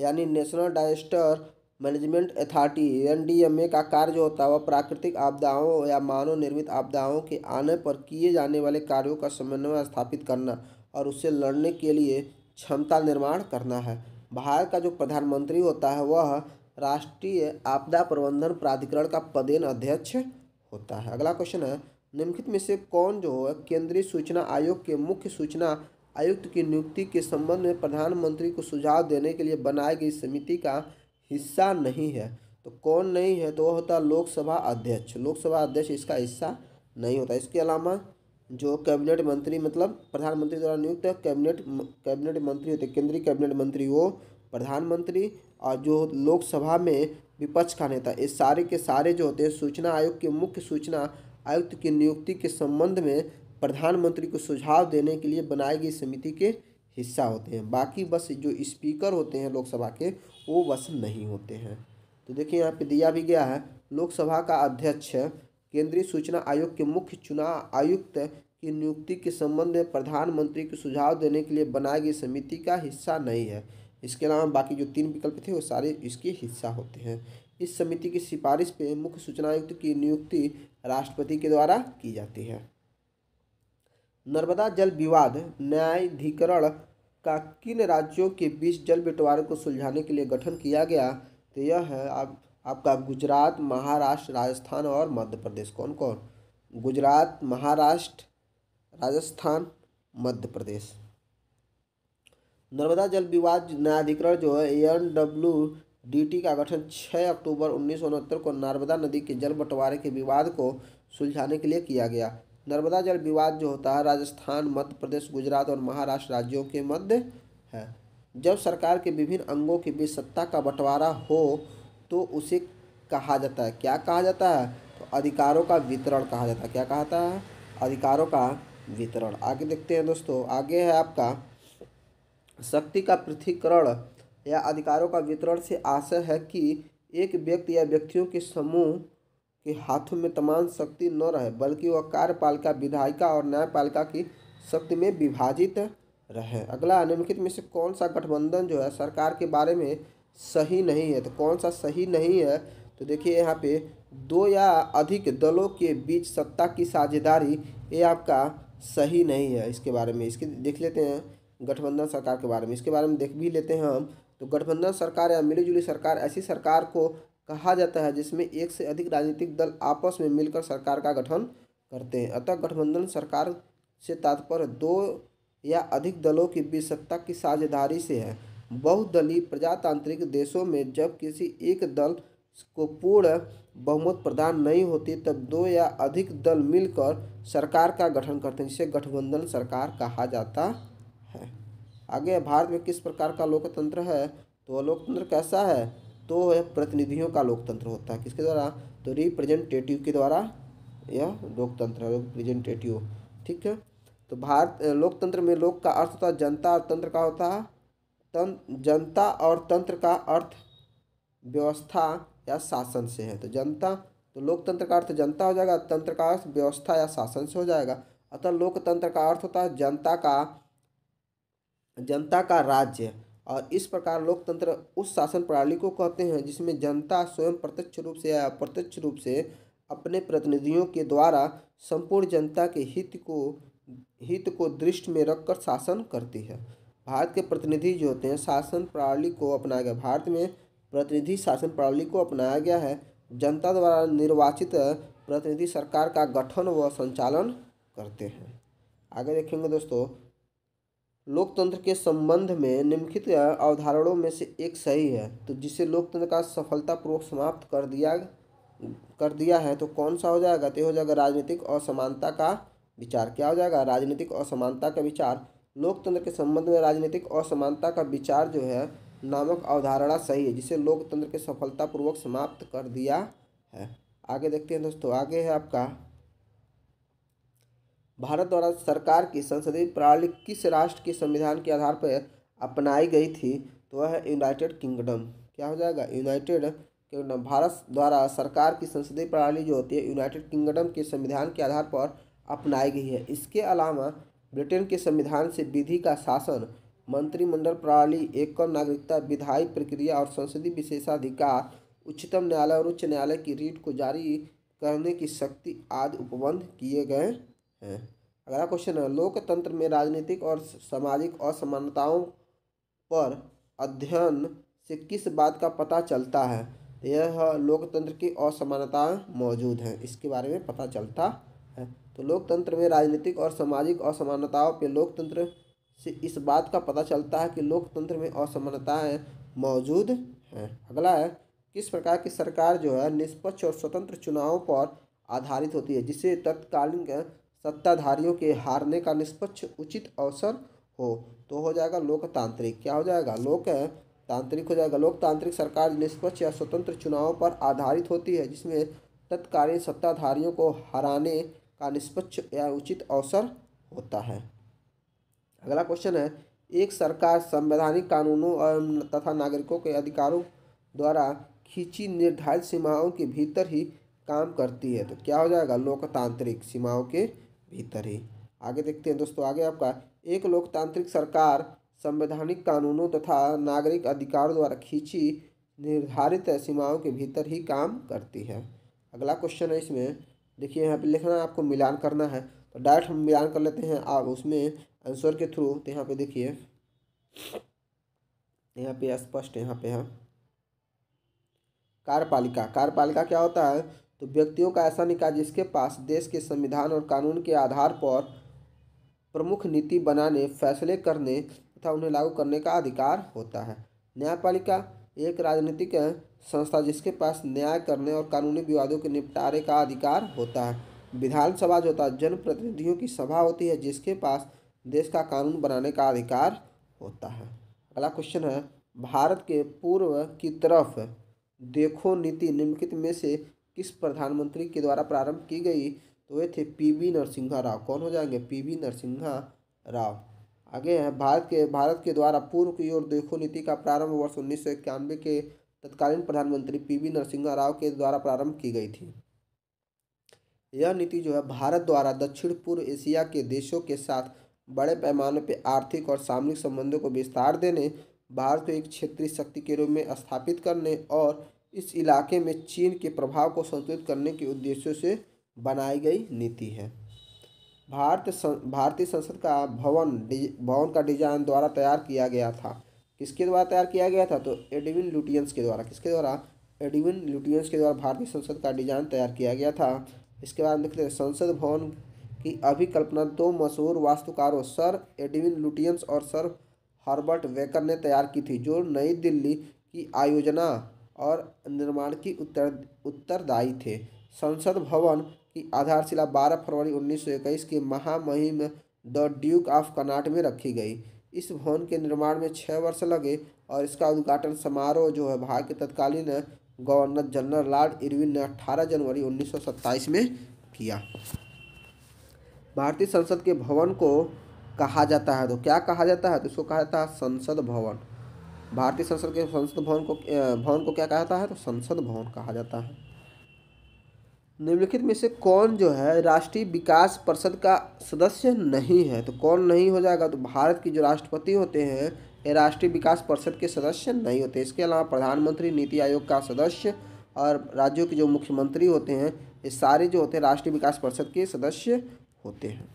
Speaker 1: यानी national disaster management authority N का कार्य जो होता है वह प्राकृतिक आपदाओं या मानव निर्मित आपदाओं के आने पर किए जाने वाले कार्यों का समन्वय स्थापित करना और उससे लड़ने के लिए क्षमता निर्माण करना है भारत का जो प्रधानमंत्री होता है वह राष्ट्रीय आपदा प्रबंधन प्राधिकरण का पदेन अध्यक्ष होता है अगला क्वेश्चन है निम्नलिखित में से कौन जो है केंद्रीय सूचना आयोग के मुख्य सूचना आयुक्त की नियुक्ति के संबंध में प्रधानमंत्री को सुझाव देने के लिए बनाई गई समिति का हिस्सा नहीं है तो कौन नहीं है तो वह होता है लोकसभा अध्यक्ष लोकसभा अध्यक्ष इसका हिस्सा नहीं होता इसके अलावा जो कैबिनेट मंत्री मतलब प्रधानमंत्री द्वारा नियुक्त है कैबिनेट कैबिनेट मंत्री होते केंद्रीय कैबिनेट मंत्री वो प्रधानमंत्री और जो लोकसभा में विपक्ष का नेता ये सारे के सारे जो होते हैं सूचना आयोग के मुख्य सूचना आयुक्त की नियुक्ति के संबंध में प्रधानमंत्री को सुझाव देने के लिए बनाई गई समिति के हिस्सा होते हैं बाकी बस जो स्पीकर होते हैं लोकसभा के वो बस नहीं होते हैं तो देखिए यहाँ पे दिया भी गया है लोकसभा का अध्यक्ष केंद्रीय सूचना आयोग के मुख्य चुनाव आयुक्त की नियुक्ति के संबंध में प्रधानमंत्री को सुझाव देने के लिए बनाई गई समिति का हिस्सा नहीं है इसके अलावा बाकी जो तीन विकल्प थे वो सारे इसके हिस्सा होते हैं इस समिति की सिफारिश पे मुख्य सूचना आयुक्त की नियुक्ति राष्ट्रपति के द्वारा की जाती है नर्मदा जल विवाद न्यायाधिकरण का किन राज्यों के बीच जल बंटवारे को सुलझाने के लिए गठन किया गया तो यह है आप आपका गुजरात महाराष्ट्र राजस्थान और मध्य प्रदेश कौन कौन गुजरात महाराष्ट्र राजस्थान मध्य प्रदेश नर्मदा जल विवाद न्यायाधिकरण जो है एन डब्ल्यू डी टी का गठन 6 अक्टूबर उन्नीस को नर्मदा नदी के जल बंटवारे के विवाद को सुलझाने के लिए किया गया नर्मदा जल विवाद जो होता है राजस्थान मध्य प्रदेश गुजरात और महाराष्ट्र राज्यों के मध्य है जब सरकार के विभिन्न अंगों के बीच सत्ता का बंटवारा हो तो उसे कहा जाता है क्या कहा जाता है तो अधिकारों का वितरण कहा जाता है क्या कहाता है अधिकारों का वितरण आगे देखते हैं दोस्तों आगे है आपका शक्ति का पृथ्वीकरण या अधिकारों का वितरण से आशय है कि एक व्यक्ति या व्यक्तियों के समूह के हाथों में तमाम शक्ति न रहे बल्कि वह कार्यपालिका विधायिका और न्यायपालिका की शक्ति में विभाजित रहे अगला निम्नलिखित में से कौन सा गठबंधन जो है सरकार के बारे में सही नहीं है तो कौन सा सही नहीं है तो देखिए यहाँ पे दो या अधिक दलों के बीच सत्ता की साझेदारी ये आपका सही नहीं है इसके बारे में इसके देख लेते हैं गठबंधन सरकार के बारे में इसके बारे में देख भी लेते हैं हम तो गठबंधन सरकार या मिली सरकार ऐसी सरकार को कहा जाता है जिसमें एक से अधिक राजनीतिक दल आपस में मिलकर सरकार का गठन करते हैं अतः गठबंधन सरकार से तात्पर्य दो या अधिक दलों के बीच सत्ता की साझेदारी से है बहुदलीय प्रजातांत्रिक देशों में जब किसी एक दल को पूर्ण बहुमत प्रदान नहीं होती तब दो या अधिक दल मिलकर सरकार का गठन करते हैं जिसे गठबंधन सरकार कहा जाता है आगे भारत में किस प्रकार का लोकतंत्र है तो लोकतंत्र कैसा है तो यह प्रतिनिधियों का लोकतंत्र होता है किसके द्वारा तो रिप्रेजेंटेटिव के द्वारा यह लोकतंत्र रिप्रेजेंटेटिव ठीक है तो भारत लोकतंत्र में लोक का अर्थ होता है जनता और तंत्र का होता है तं जनता और तंत्र का अर्थ व्यवस्था या शासन से है तो जनता तो लोकतंत्र का अर्थ जनता हो जाएगा तंत्र का अर्थ व्यवस्था या शासन से हो जाएगा अतः लोकतंत्र का अर्थ होता है जनता का जनता का राज्य और इस प्रकार लोकतंत्र उस शासन प्रणाली को कहते हैं जिसमें जनता स्वयं प्रत्यक्ष रूप से या अप्रत्यक्ष रूप से अपने प्रतिनिधियों के द्वारा संपूर्ण जनता के हित को हित को दृष्टि में रखकर शासन करती है भारत के प्रतिनिधि जो होते हैं शासन प्रणाली को अपनाया गया भारत में प्रतिनिधि शासन प्रणाली को अपनाया गया है जनता द्वारा निर्वाचित प्रतिनिधि सरकार का गठन व संचालन करते हैं आगे देखेंगे दोस्तों लोकतंत्र के संबंध में निम्नलिखित अवधारणों में से एक सही है तो जिसे लोकतंत्र का सफलतापूर्वक समाप्त कर दिया कर दिया है तो कौन सा हो जाएगा तो हो जाएगा राजनीतिक असमानता का विचार क्या हो जाएगा राजनीतिक असमानता का विचार लोकतंत्र के संबंध में राजनीतिक असमानता का विचार जो है नामक अवधारणा सही है जिसे लोकतंत्र के सफलतापूर्वक समाप्त कर दिया है आगे देखते हैं दोस्तों आगे है आपका भारत द्वारा सरकार की संसदीय प्रणाली किस राष्ट्र के संविधान के आधार पर अपनाई गई थी तो वह है यूनाइटेड किंगडम क्या हो जाएगा यूनाइटेड किंगडम भारत द्वारा सरकार की संसदीय प्रणाली जो होती है यूनाइटेड किंगडम के संविधान के आधार पर अपनाई गई है इसके अलावा ब्रिटेन के संविधान से विधि का शासन मंत्रिमंडल प्रणाली एकल नागरिकता विधायी प्रक्रिया और संसदीय विशेषाधिकार उच्चतम न्यायालय और उच्च न्यायालय की रीट को जारी करने की शक्ति आदि उपबंध किए गए हैं अगला क्वेश्चन है लोकतंत्र में राजनीतिक और सामाजिक असमानताओं पर अध्ययन से किस बात का पता चलता है तो यह लोकतंत्र की असमानताएं मौजूद हैं इसके बारे में पता चलता है तो लोकतंत्र में राजनीतिक और सामाजिक असमानताओं पर लोकतंत्र से इस बात का पता चलता है कि लोकतंत्र में असमानताएं मौजूद हैं अगला है किस प्रकार की सरकार जो है निष्पक्ष और स्वतंत्र चुनावों पर आधारित होती है जिसे तत्कालीन सत्ताधारियों के हारने का निष्पक्ष उचित अवसर हो तो हो जाएगा लोकतांत्रिक क्या हो जाएगा लोक तांत्रिक हो जाएगा लोकतांत्रिक सरकार निष्पक्ष या स्वतंत्र चुनावों पर आधारित होती है जिसमें तत्कालीन सत्ताधारियों को हराने का निष्पक्ष या उचित अवसर होता है अगला क्वेश्चन है एक सरकार संवैधानिक कानूनों और तथा नागरिकों के अधिकारों द्वारा खींची निर्धारित सीमाओं के भीतर ही काम करती है तो क्या हो जाएगा लोकतांत्रिक सीमाओं के भीतर ही आगे देखते हैं दोस्तों आगे आपका एक लोकतांत्रिक सरकार संवैधानिक कानूनों तथा नागरिक अधिकारों द्वारा खींची निर्धारित सीमाओं के भीतर ही काम करती है अगला क्वेश्चन है इसमें देखिए यहाँ पे लिखना आपको मिलान करना है तो डायरेक्ट हम मिलान कर लेते हैं आप उसमें आंसर के थ्रू तो यहाँ पे देखिए यहाँ पे स्पष्ट यहाँ पे है हाँ। कार्यपालिका कार्यपालिका क्या होता है तो व्यक्तियों का ऐसा निकाय जिसके पास देश के संविधान और कानून के आधार पर प्रमुख नीति बनाने फैसले करने तथा उन्हें लागू करने का अधिकार होता है न्यायपालिका एक राजनीतिक संस्था जिसके पास न्याय करने और कानूनी विवादों के निपटारे का अधिकार होता है विधानसभा जो होता है जनप्रतिनिधियों की सभा होती है जिसके पास देश का कानून बनाने का अधिकार होता है अगला क्वेश्चन है भारत के पूर्व की तरफ देखो नीति निम्नलिखित में से किस प्रधानमंत्री के द्वारा प्रारंभ की गई तो वे थे पीवी नरसिंहा राव कौन हो जाएंगे पीवी नरसिंहा राव आगे हैं भारत के भारत के द्वारा पूर्व की ओर देखो नीति का प्रारंभ वर्ष उन्नीस के तत्कालीन प्रधानमंत्री पीवी नरसिंहा राव के द्वारा प्रारंभ की गई थी यह नीति जो है भारत द्वारा दक्षिण पूर्व एशिया के देशों के साथ बड़े पैमाने पर आर्थिक और सामरिक संबंधों को विस्तार देने भारत को एक क्षेत्रीय शक्ति के रूप में स्थापित करने और इस इलाके में चीन के प्रभाव को संतुलित करने के उद्देश्यों से बनाई गई नीति है भारत सं, भारतीय संसद का भवन भवन का डिजाइन द्वारा तैयार किया गया था किसके द्वारा तैयार किया गया था तो एडविन लुटियंस के द्वारा किसके द्वारा एडविन लुटियंस के द्वारा भारतीय संसद का डिजाइन तैयार किया गया था इसके बाद देखते हैं संसद भवन की अभिकल्पना दो मशहूर वास्तुकारों सर एडविन लुटियंस और सर हर्बर्ट वेकर ने तैयार की थी जो नई दिल्ली की आयोजना और निर्माण की उत्तर उत्तरदायी थे संसद भवन की आधारशिला 12 फरवरी 1921 के महामहिम द ड्यूक ऑफ कर्नाट में रखी गई इस भवन के निर्माण में छः वर्ष लगे और इसका उद्घाटन समारोह जो है भारत के तत्कालीन गवर्नर जनरल लॉर्ड इरविन ने 18 जनवरी 1927 में किया भारतीय संसद के भवन को कहा जाता है तो क्या कहा जाता है तो इसको कहा जाता है संसद भवन भारतीय संसद के संसद भवन को भवन को क्या कहा जाता है तो संसद भवन कहा जाता है निम्नलिखित में से कौन जो है राष्ट्रीय विकास परिषद का सदस्य नहीं है तो कौन नहीं हो जाएगा तो भारत की जो राष्ट्रपति होते हैं ये राष्ट्रीय विकास परिषद के सदस्य नहीं होते इसके अलावा प्रधानमंत्री नीति आयोग का सदस्य और राज्यों के जो मुख्यमंत्री होते हैं ये सारे जो होते हैं राष्ट्रीय विकास परिषद के सदस्य होते हैं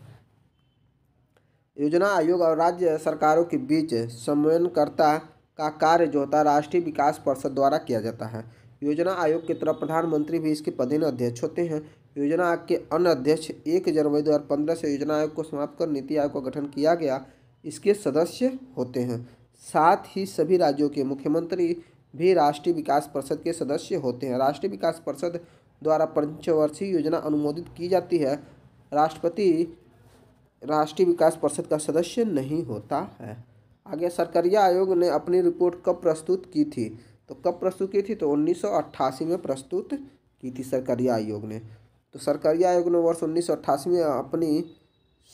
Speaker 1: योजना आयोग और राज्य सरकारों के बीच समन्वयनकर्ता का कार्य जो होता है राष्ट्रीय विकास परिषद द्वारा किया जाता है योजना आयोग की तरफ प्रधानमंत्री भी इसके पदेन अध्यक्ष होते हैं योजना आयोग के अन्य अध्यक्ष एक जनवरी दो से योजना आयोग को समाप्त कर नीति आयोग का गठन किया गया इसके सदस्य होते हैं साथ ही सभी राज्यों के मुख्यमंत्री भी राष्ट्रीय विकास परिषद के सदस्य होते हैं राष्ट्रीय विकास परिषद द्वारा पंचवर्षीय योजना अनुमोदित की जाती है राष्ट्रपति राष्ट्रीय विकास परिषद का सदस्य नहीं होता है आगे सरकरिया आयोग ने अपनी रिपोर्ट कब प्रस्तुत की थी तो कब प्रस्तुत की थी तो उन्नीस में प्रस्तुत की थी सरकरिया आयोग ने तो सरकरिया आयोग ने वर्ष उन्नीस में अपनी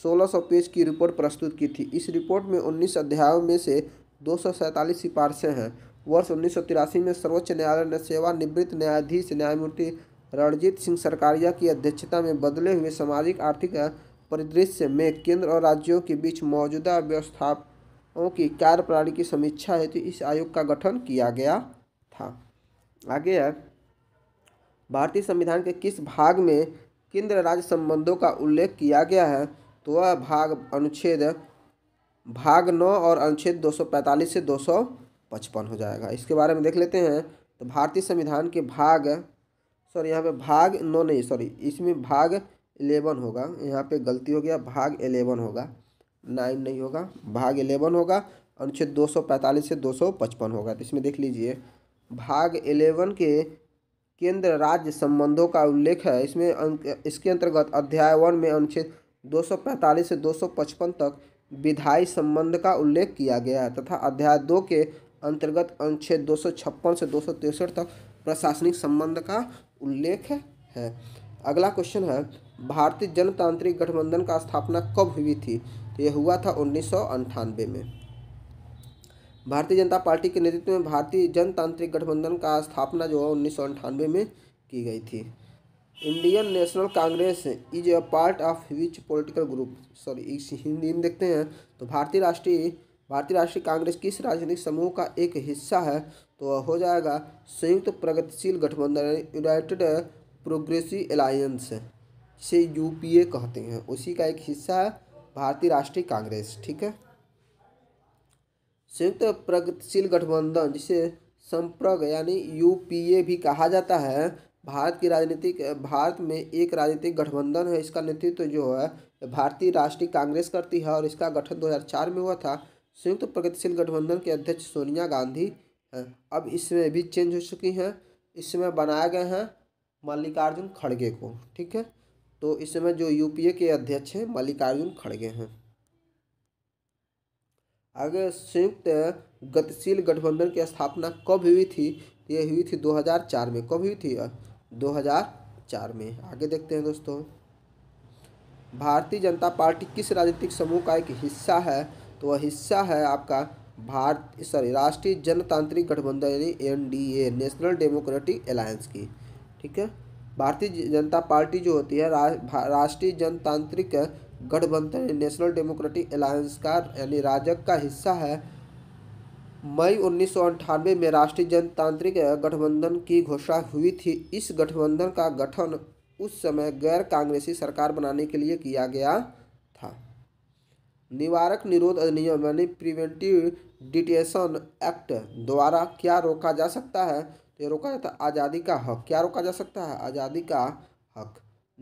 Speaker 1: 1600 पेज की रिपोर्ट प्रस्तुत की थी इस रिपोर्ट में उन्नीस अध्यायों में से दो सिफारिशें हैं वर्ष उन्नीस में सर्वोच्च न्यायालय ने सेवानिवृत्त न्यायाधीश न्यायमूर्ति रणजीत सिंह सरकारिया की अध्यक्षता में बदले हुए सामाजिक आर्थिक परिदृश्य में केंद्र और राज्यों के बीच मौजूदा व्यवस्था ओके कार्य प्रणाली की समीक्षा हेतु तो इस आयोग का गठन किया गया था आगे है भारतीय संविधान के किस भाग में केंद्र राज्य संबंधों का उल्लेख किया गया है तो वह भाग अनुच्छेद भाग नौ और अनुच्छेद 245 से 255 हो जाएगा इसके बारे में देख लेते हैं तो भारतीय संविधान के भाग सॉरी यहाँ पे भाग नौ नहीं सॉरी इसमें भाग इलेवन होगा यहाँ पे गलती हो गया भाग एलेवन होगा नाइन नहीं होगा भाग एलेवन होगा अनुच्छेद दो सौ पैंतालीस से दो सौ पचपन होगा तो इसमें देख लीजिए भाग एलेवन के केंद्र राज्य संबंधों का उल्लेख है इसमें इसके अंतर्गत अध्याय वन में अनुच्छेद दो सौ पैंतालीस से दो सौ पचपन तक विधायी संबंध का उल्लेख किया गया है तथा अध्याय दो के अंतर्गत अनुच्छेद दो सौ छप्पन से दो सौ तिरसठ तक प्रशासनिक संबंध का उल्लेख है अगला क्वेश्चन है भारतीय जनतांत्रिक गठबंधन का स्थापना कब हुई थी तो यह हुआ था उन्नीस में भारतीय जनता पार्टी के नेतृत्व में भारतीय जनतांत्रिक गठबंधन का स्थापना जो है उन्नीस में की गई थी Indian national Congress is a part of which political group sorry इस हिंदी में देखते हैं तो भारतीय राष्ट्रीय भारतीय राष्ट्रीय कांग्रेस किस राजनीतिक समूह का एक हिस्सा है तो हो जाएगा संयुक्त प्रगतिशील गठबंधन यूनाइटेड प्रोग्रेसिव अलायंस से यूपीए कहते हैं उसी का एक हिस्सा है भारतीय राष्ट्रीय कांग्रेस ठीक है संयुक्त प्रगतिशील गठबंधन जिसे संप्रग यानी यूपीए भी कहा जाता है भारत की राजनीतिक भारत में एक राजनीतिक गठबंधन है इसका नेतृत्व तो जो है भारतीय राष्ट्रीय कांग्रेस करती है और इसका गठन 2004 में हुआ था संयुक्त प्रगतिशील गठबंधन के अध्यक्ष सोनिया गांधी हैं अब इसमें भी चेंज हो चुकी हैं इसमें बनाए गए हैं मल्लिकार्जुन खड़गे को ठीक है तो इस समय जो यूपीए के अध्यक्ष हैं मल्लिकार्जुन खड़गे हैं आगे संयुक्त गतिशील गठबंधन की स्थापना कब हुई थी ये हुई थी 2004 में कब हुई थी 2004 में आगे देखते हैं दोस्तों भारतीय जनता पार्टी किस राजनीतिक समूह का एक हिस्सा है तो वह हिस्सा है आपका भारत सॉरी राष्ट्रीय जनतांत्रिक गठबंधन यानी एनडीए नेशनल डेमोक्रेटिक अलायंस की ठीक है भारतीय जनता पार्टी जो होती है रा, राष्ट्रीय जनतांत्रिक गठबंधन नेशनल डेमोक्रेटिक अलायंस का यानी राजक का हिस्सा है मई उन्नीस में राष्ट्रीय जनतांत्रिक गठबंधन की घोषणा हुई थी इस गठबंधन का गठन उस समय गैर कांग्रेसी सरकार बनाने के लिए किया गया था निवारक निरोध अधिनियम यानी प्रिवेंटिव डिटेशन एक्ट द्वारा क्या रोका जा सकता है तो ये रोका जाता आज़ादी का हक क्या रोका जा सकता है आज़ादी का हक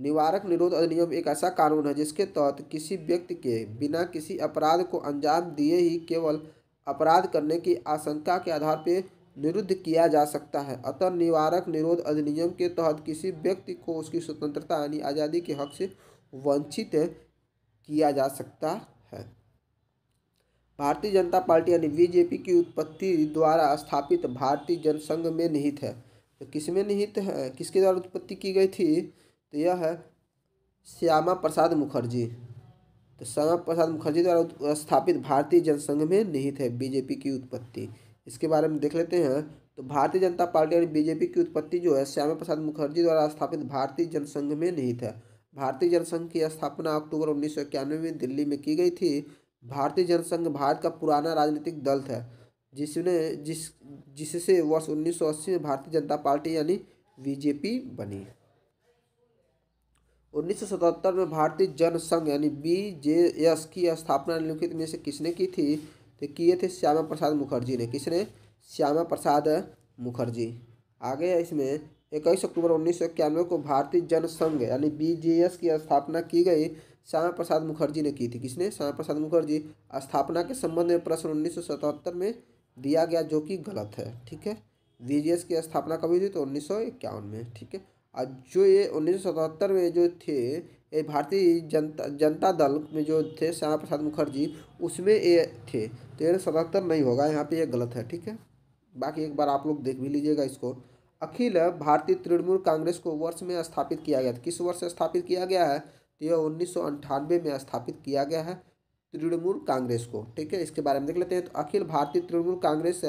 Speaker 1: निवारक निरोध अधिनियम एक ऐसा कानून है जिसके तहत किसी व्यक्ति के बिना किसी अपराध को अंजाम दिए ही केवल अपराध करने की आशंका के आधार पर निरुद्ध किया जा सकता है अतः निवारक निरोध अधिनियम के तहत किसी व्यक्ति को उसकी स्वतंत्रता यानी आज़ादी के हक से वंचित किया जा सकता है भारतीय जनता पार्टी यानी बीजेपी की उत्पत्ति द्वारा स्थापित भारतीय जनसंघ में निहित है तो किस में निहित है किसके द्वारा उत्पत्ति की गई थी तो यह है श्यामा प्रसाद मुखर्जी तो श्यामा प्रसाद मुखर्जी द्वारा स्थापित भारतीय जनसंघ में निहित है बीजेपी की उत्पत्ति इसके बारे में देख लेते हैं तो भारतीय जनता पार्टी यानी बीजेपी की उत्पत्ति जो है श्यामा प्रसाद मुखर्जी द्वारा स्थापित भारतीय जनसंघ में निहित है भारतीय जनसंघ की स्थापना अक्टूबर उन्नीस में दिल्ली में की गई थी भारतीय जनसंघ भारत का पुराना राजनीतिक दल था जिसने जिस जिससे वर्ष 1980 में भारतीय जनता पार्टी यानी बीजेपी बनी 1977 में भारतीय जनसंघ यानी एस की स्थापना निम्नलिखित में से किसने की थी तो किए थे श्यामा प्रसाद मुखर्जी ने किसने श्यामा प्रसाद मुखर्जी आगे है इसमें इक्कीस अक्टूबर उन्नीस को भारतीय जनसंघ यानी एस की स्थापना की गई श्यामा प्रसाद मुखर्जी ने की थी किसने श्यामा प्रसाद मुखर्जी स्थापना के संबंध में प्रश्न उन्नीस में दिया गया जो कि गलत है ठीक है वी की स्थापना कभी हुई तो उन्नीस में ठीक है और जो ये उन्नीस में जो थे ये भारतीय जनता जनता दल में जो थे श्यामा प्रसाद मुखर्जी उसमें ये थे तो ये सतहत्तर नहीं होगा यहाँ पे ये गलत है ठीक है बाकी एक बार आप लोग देख भी लीजिएगा इसको अखिल भारतीय तृणमूल कांग्रेस को वर्ष में स्थापित किया गया था किस वर्ष स्थापित किया गया है तो यह उन्नीस में स्थापित किया गया है तृणमूल कांग्रेस को ठीक है इसके बारे में देख लेते हैं तो अखिल भारतीय तृणमूल कांग्रेस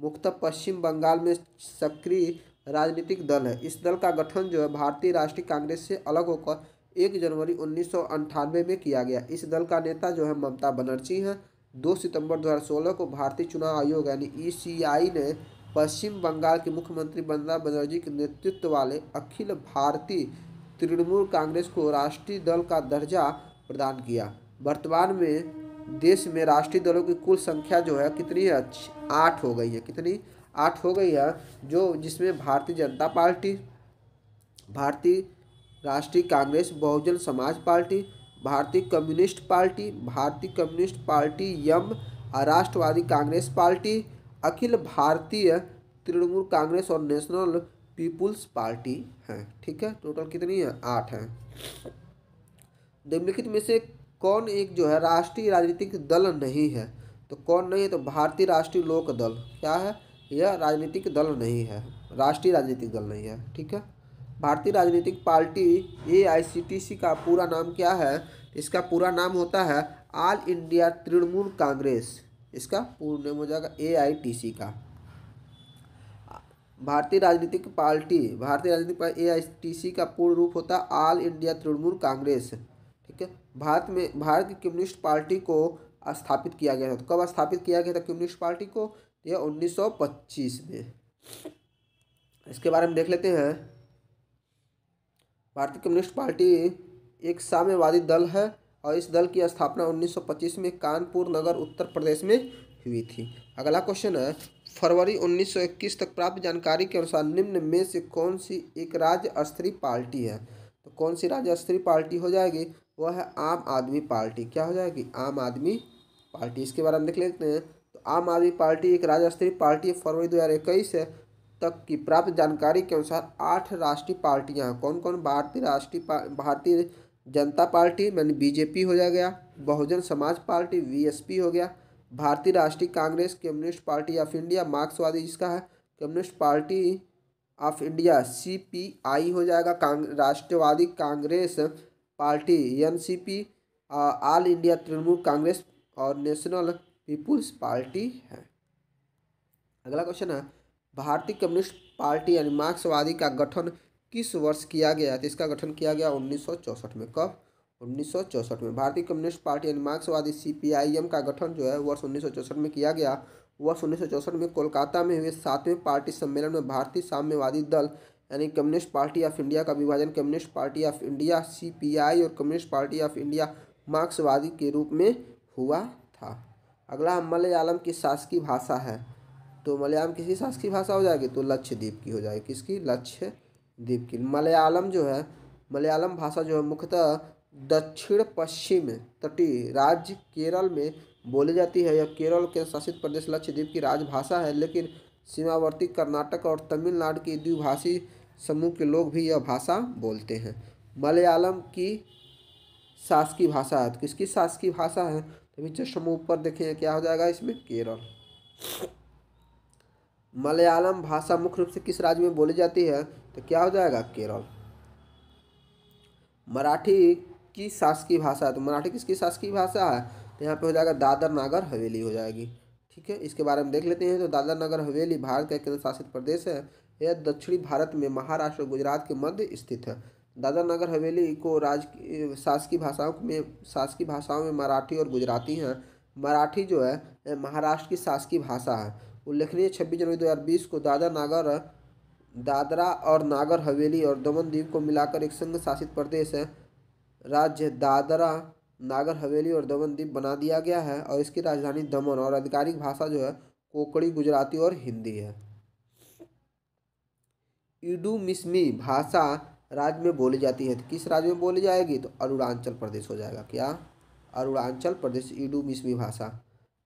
Speaker 1: मुख्तः पश्चिम बंगाल में सक्रिय राजनीतिक दल है इस दल का गठन जो है भारतीय राष्ट्रीय कांग्रेस से अलग होकर एक जनवरी उन्नीस में किया गया इस दल का नेता जो है ममता बनर्जी हैं दो सितंबर 2016 को भारतीय चुनाव आयोग यानी ई e ने पश्चिम बंगाल के मुख्यमंत्री ममता बनर्जी के नेतृत्व वाले अखिल भारतीय तृणमूल कांग्रेस को राष्ट्रीय दल का दर्जा प्रदान किया वर्तमान में देश में राष्ट्रीय दलों की कुल संख्या जो है कितनी है आठ हो गई है कितनी आठ हो गई है जो जिसमें भारतीय जनता पार्टी भारतीय राष्ट्रीय कांग्रेस बहुजन Samaj party Bharatiya communist party Bharatiya communist party M Rashtravadi Congress party Akhil Bharatiya Trinamool Congress और नेशनल पीपुल्स पार्टी हैं ठीक है टोटल कितनी है आठ हैं तो निम्नलिखित में से कौन एक जो है राष्ट्रीय राजनीतिक दल नहीं है तो कौन नहीं है तो भारतीय राष्ट्रीय लोक दल क्या है यह राजनीतिक दल नहीं है राष्ट्रीय राजनीतिक दल नहीं है ठीक है भारतीय राजनीतिक पार्टी ए का पूरा नाम क्या है इसका पूरा नाम होता है ऑल इंडिया तृणमूल कांग्रेस इसका पूर्ण नेम हो जाएगा ए का भारतीय राजनीतिक पार्टी भारतीय राजनीतिक पार्टी ए का पूर्ण रूप होता ऑल इंडिया तृणमूल कांग्रेस ठीक है भारत में भारत की कम्युनिस्ट पार्टी को स्थापित किया गया था तो कब स्थापित किया गया था कम्युनिस्ट पार्टी को तो यह 1925 में इसके बारे में देख लेते हैं भारतीय कम्युनिस्ट पार्टी एक साम्यवादी दल है और इस दल की स्थापना 1925 में कानपुर नगर उत्तर प्रदेश में हुई थी अगला क्वेश्चन है फरवरी 1921 तक प्राप्त जानकारी के अनुसार निम्न में से कौन सी एक राज्य स्तरीय पार्टी है तो कौन सी राज्य स्तरीय पार्टी हो जाएगी वह है आम आदमी पार्टी क्या हो जाएगी आम आदमी पार्टी इसके बारे में देख लेते हैं तो आम आदमी पार्टी एक राज्य स्तरीय पार्टी फरवरी दो हज़ार इक्कीस तक की प्राप्त जानकारी के अनुसार आठ राष्ट्रीय पार्टियाँ हैं कौन कौन भारतीय राष्ट्रीय भारतीय जनता पार्टी मैंने बीजेपी हो गया बहुजन समाज पार्टी वी हो गया Bharatiya Rashtriya Congress communist party of India Marxvadi जिसका है communist party of India C P I हो जाएगा कांग Rashtravadi Congress party N C P all India Trinamool Congress और नेशनल पीपुल्स पार्टी है अगला क्वेश्चन है भारतीय कम्युनिस्ट पार्टी यानी मार्क्सवादी का गठन किस वर्ष किया गया था तो इसका गठन किया गया उन्नीस में कब उन्नीस में भारतीय कम्युनिस्ट पार्टी यानी मार्क्सवादी सीपीआईएम का गठन जो है वर्ष उन्नीस में किया गया वर्ष उन्नीस में कोलकाता में हुए सातवें पार्टी सम्मेलन में भारतीय साम्यवादी दल यानी कम्युनिस्ट पार्टी ऑफ इंडिया का विभाजन communist party of India CPI और communist party of India Marxvadi के रूप में हुआ था अगला मलयालम की शासकीय भाषा है तो मलयालम किसी शासकीय भाषा हो जाएगी तो लक्षद्वीप की हो जाएगी किसकी लक्ष्यद्वीप की मलयालम जो है मलयालम भाषा जो है मुख्यतः दक्षिण पश्चिम तटीय राज्य केरल में बोली जाती है यह केरल के शासित प्रदेश लक्षद्वीप की राजभाषा है लेकिन सीमावर्ती कर्नाटक और तमिलनाडु के द्विभाषी समूह के लोग भी यह भाषा बोलते हैं मलयालम की शासकीय भाषा है तो किसकी शासकीय भाषा है तो नीचे समूह ऊपर देखेंगे क्या हो जाएगा इसमें केरल मलयालम भाषा मुख्य रूप से किस राज्य में बोली जाती है तो क्या हो जाएगा केरल मराठी की शासकीय भाषा है तो मराठी किसकी शासकीय भाषा है तो यहाँ पे हो जाएगा दादर नागर हवेली हो जाएगी ठीक है इसके बारे में देख लेते हैं तो दादर नगर हवेली भारत का केंद्र शासित प्रदेश है यह दक्षिणी भारत में महाराष्ट्र और गुजरात के मध्य स्थित है दादर नगर हवेली को राज शासकीय भाषाओं में शासकीय भाषाओं में मराठी और गुजराती हैं मराठी जो है महाराष्ट्र की शासकीय भाषा है उल्लेखनीय छब्बीस जनवरी दो को दादर नागर दादरा और नागर हवेली और दमन द्वीप को मिलाकर एक संघ शासित प्रदेश है राज्य दादरा नागर हवेली और दमन द्वीप बना दिया गया है और इसकी राजधानी दमन और आधिकारिक भाषा जो है कोकड़ी गुजराती और हिंदी है इडुमिस्मी भाषा राज्य में बोली जाती है तो किस राज्य में बोली जाएगी तो अरुणाचल प्रदेश हो जाएगा क्या अरुणाचल प्रदेश इडुमिस्मी भाषा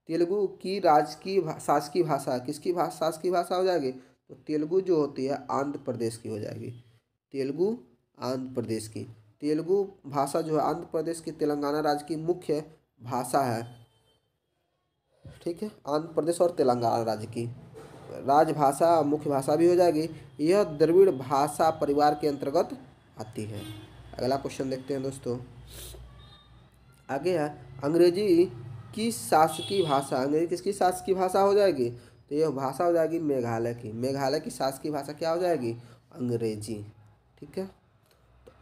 Speaker 1: तेलुगु की राजकीय शासकीय भाषा किसकी भाषा शासकीय भाषा हो जाएगी तो तेलुगु जो होती है आंध्र प्रदेश की हो जाएगी तेलुगु आंध्र प्रदेश की तेलुगु भाषा जो है आंध्र प्रदेश की तेलंगाना राज्य की मुख्य भाषा है ठीक है आंध्र प्रदेश और तेलंगाना राज्य की राजभाषा मुख्य भाषा भी हो जाएगी यह द्रविड़ भाषा परिवार के अंतर्गत आती है अगला क्वेश्चन देखते हैं दोस्तों आगे है अंग्रेजी की शासकीय भाषा अंग्रेजी किसकी शासकीय भाषा हो जाएगी तो यह भाषा हो जाएगी मेघालय की मेघालय की शासकीय भाषा क्या हो जाएगी अंग्रेजी ठीक है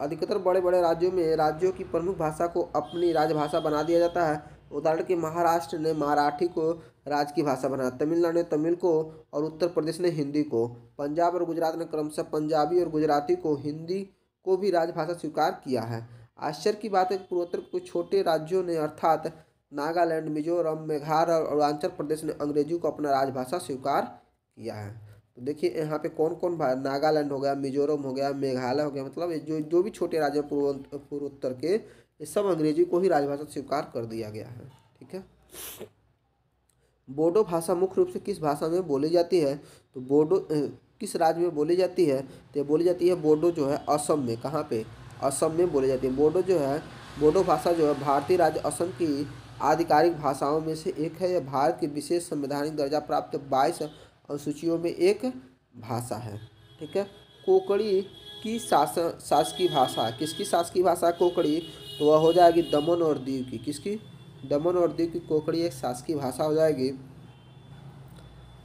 Speaker 1: अधिकतर बड़े बड़े राज्यों में राज्यों की प्रमुख भाषा को अपनी राजभाषा बना दिया जाता है उदाहरण के महाराष्ट्र ने मराठी को राज्य की भाषा बनाया तमिलनाडु ने तमिल को और उत्तर प्रदेश ने हिंदी को पंजाब और गुजरात ने क्रमशः पंजाबी और गुजराती को हिंदी को भी राजभाषा स्वीकार किया है आश्चर्य की बात है पूर्वोत्तर के छोटे राज्यों ने अर्थात नागालैंड मिजोरम मेघालय और अरुणाचल प्रदेश ने अंग्रेजी को अपना राजभाषा स्वीकार किया है तो देखिए यहाँ पे कौन कौन नागालैंड हो गया मिजोरम हो गया मेघालय हो गया मतलब जो जो भी छोटे राज्य पूर्व पूर्वोत्तर के ये सब अंग्रेजी को ही राजभाषा स्वीकार कर दिया गया है ठीक है बोडो भाषा मुख्य रूप से किस भाषा में बोली जाती है तो बोडो किस राज्य में बोली जाती है तो बोली जाती है बोडो जो है असम में कहाँ पे असम में बोली जाती है बोडो जो है बोडो भाषा जो है भारतीय राज्य असम की आधिकारिक भाषाओं में से एक है यह भारत के विशेष संवैधानिक दर्जा प्राप्त बाईस अनुसूचियों में एक भाषा है ठीक है कोकड़ी की शास शासकीय भाषा किसकी शासकीय भाषा कोकड़ी तो वह हो जाएगी दमन और दीव की किसकी दमन और दीव की कोकड़ी एक शासकीय भाषा हो जाएगी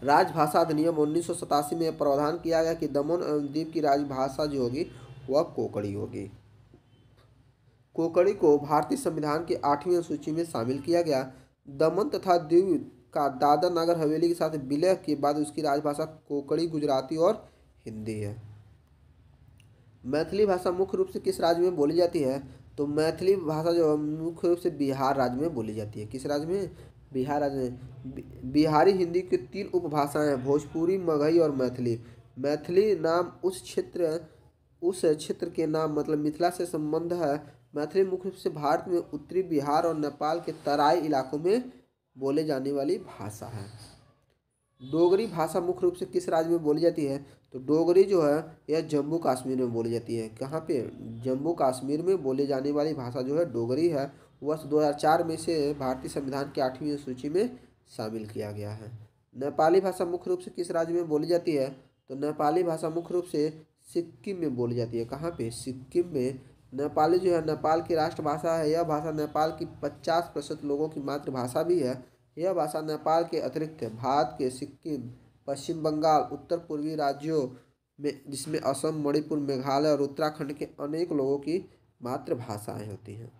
Speaker 1: राजभाषा अधिनियम उन्नीस में प्रावधान किया गया कि दमन एवं दीव की राजभाषा जो होगी वह कोकड़ी होगी कोकड़ी को भारतीय संविधान की आठवीं अनुसूची में शामिल किया गया दमन तथा दीव का दादर नगर हवेली के साथ विलय के बाद उसकी राजभाषा कोकड़ी गुजराती और हिंदी है मैथिली भाषा मुख्य रूप से किस राज्य में बोली जाती है तो मैथिली भाषा जो है मुख्य रूप से बिहार राज्य में बोली जाती है किस राज्य में बिहार राज्य में बिहारी हिंदी की तीन उपभाषाएं हैं भोजपुरी मगही और मैथिली मैथिली नाम उस क्षेत्र उस क्षेत्र के नाम मतलब मिथिला से संबंध है मैथिली मुख्य रूप से भारत में उत्तरी बिहार और नेपाल के तराई इलाकों में बोले जाने वाली भाषा है डोगरी भाषा मुख्य रूप से किस राज्य में बोली जाती है तो डोगरी जो है यह जम्मू कश्मीर में बोली जाती है कहाँ पे जम्मू कश्मीर में बोली जाने वाली भाषा जो है डोगरी है वर्ष 2004 में से भारतीय संविधान की आठवीं सूची में शामिल किया गया है नेपाली भाषा मुख्य रूप से किस राज्य में बोली जाती है तो नेपाली भाषा मुख्य रूप से सिक्किम में बोली जाती है कहाँ पर सिक्किम में नेपाली जो है नेपाल की राष्ट्रभाषा है यह भाषा नेपाल की पचास प्रतिशत लोगों की मातृभाषा भी है यह भाषा नेपाल के अतिरिक्त भारत के सिक्किम पश्चिम बंगाल उत्तर पूर्वी राज्यों में जिसमें असम मणिपुर मेघालय और उत्तराखंड के अनेक लोगों की मातृभाषाएँ होती हैं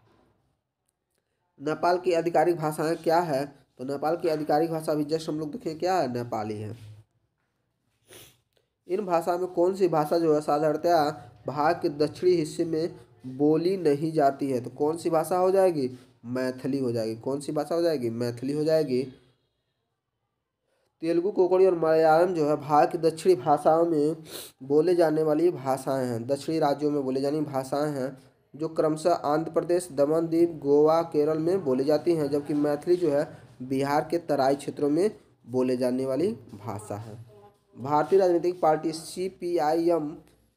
Speaker 1: नेपाल की आधिकारिक भाषाएँ क्या है तो नेपाल की आधिकारिक भाषा भी जैसे हम लोग देखें क्या है नेपाली है इन भाषा में कौन सी भाषा जो है साधारणतया भारत के दक्षिणी हिस्से में बोली नहीं जाती है तो कौन सी भाषा हो जाएगी मैथिली हो जाएगी कौन सी भाषा हो जाएगी मैथिली हो जाएगी तेलुगु कोकड़ी और मलयालम जो है भारत की दक्षिणी भाषाओं में बोले जाने वाली भाषाएं हैं दक्षिणी राज्यों में बोले जाने भाषाएं हैं जो क्रमशः आंध्र प्रदेश दमन द्वीप गोवा केरल में बोली जाती हैं जबकि मैथिली जो है बिहार के तराई क्षेत्रों में बोले जाने वाली भाषा है भारतीय राजनीतिक पार्टी सी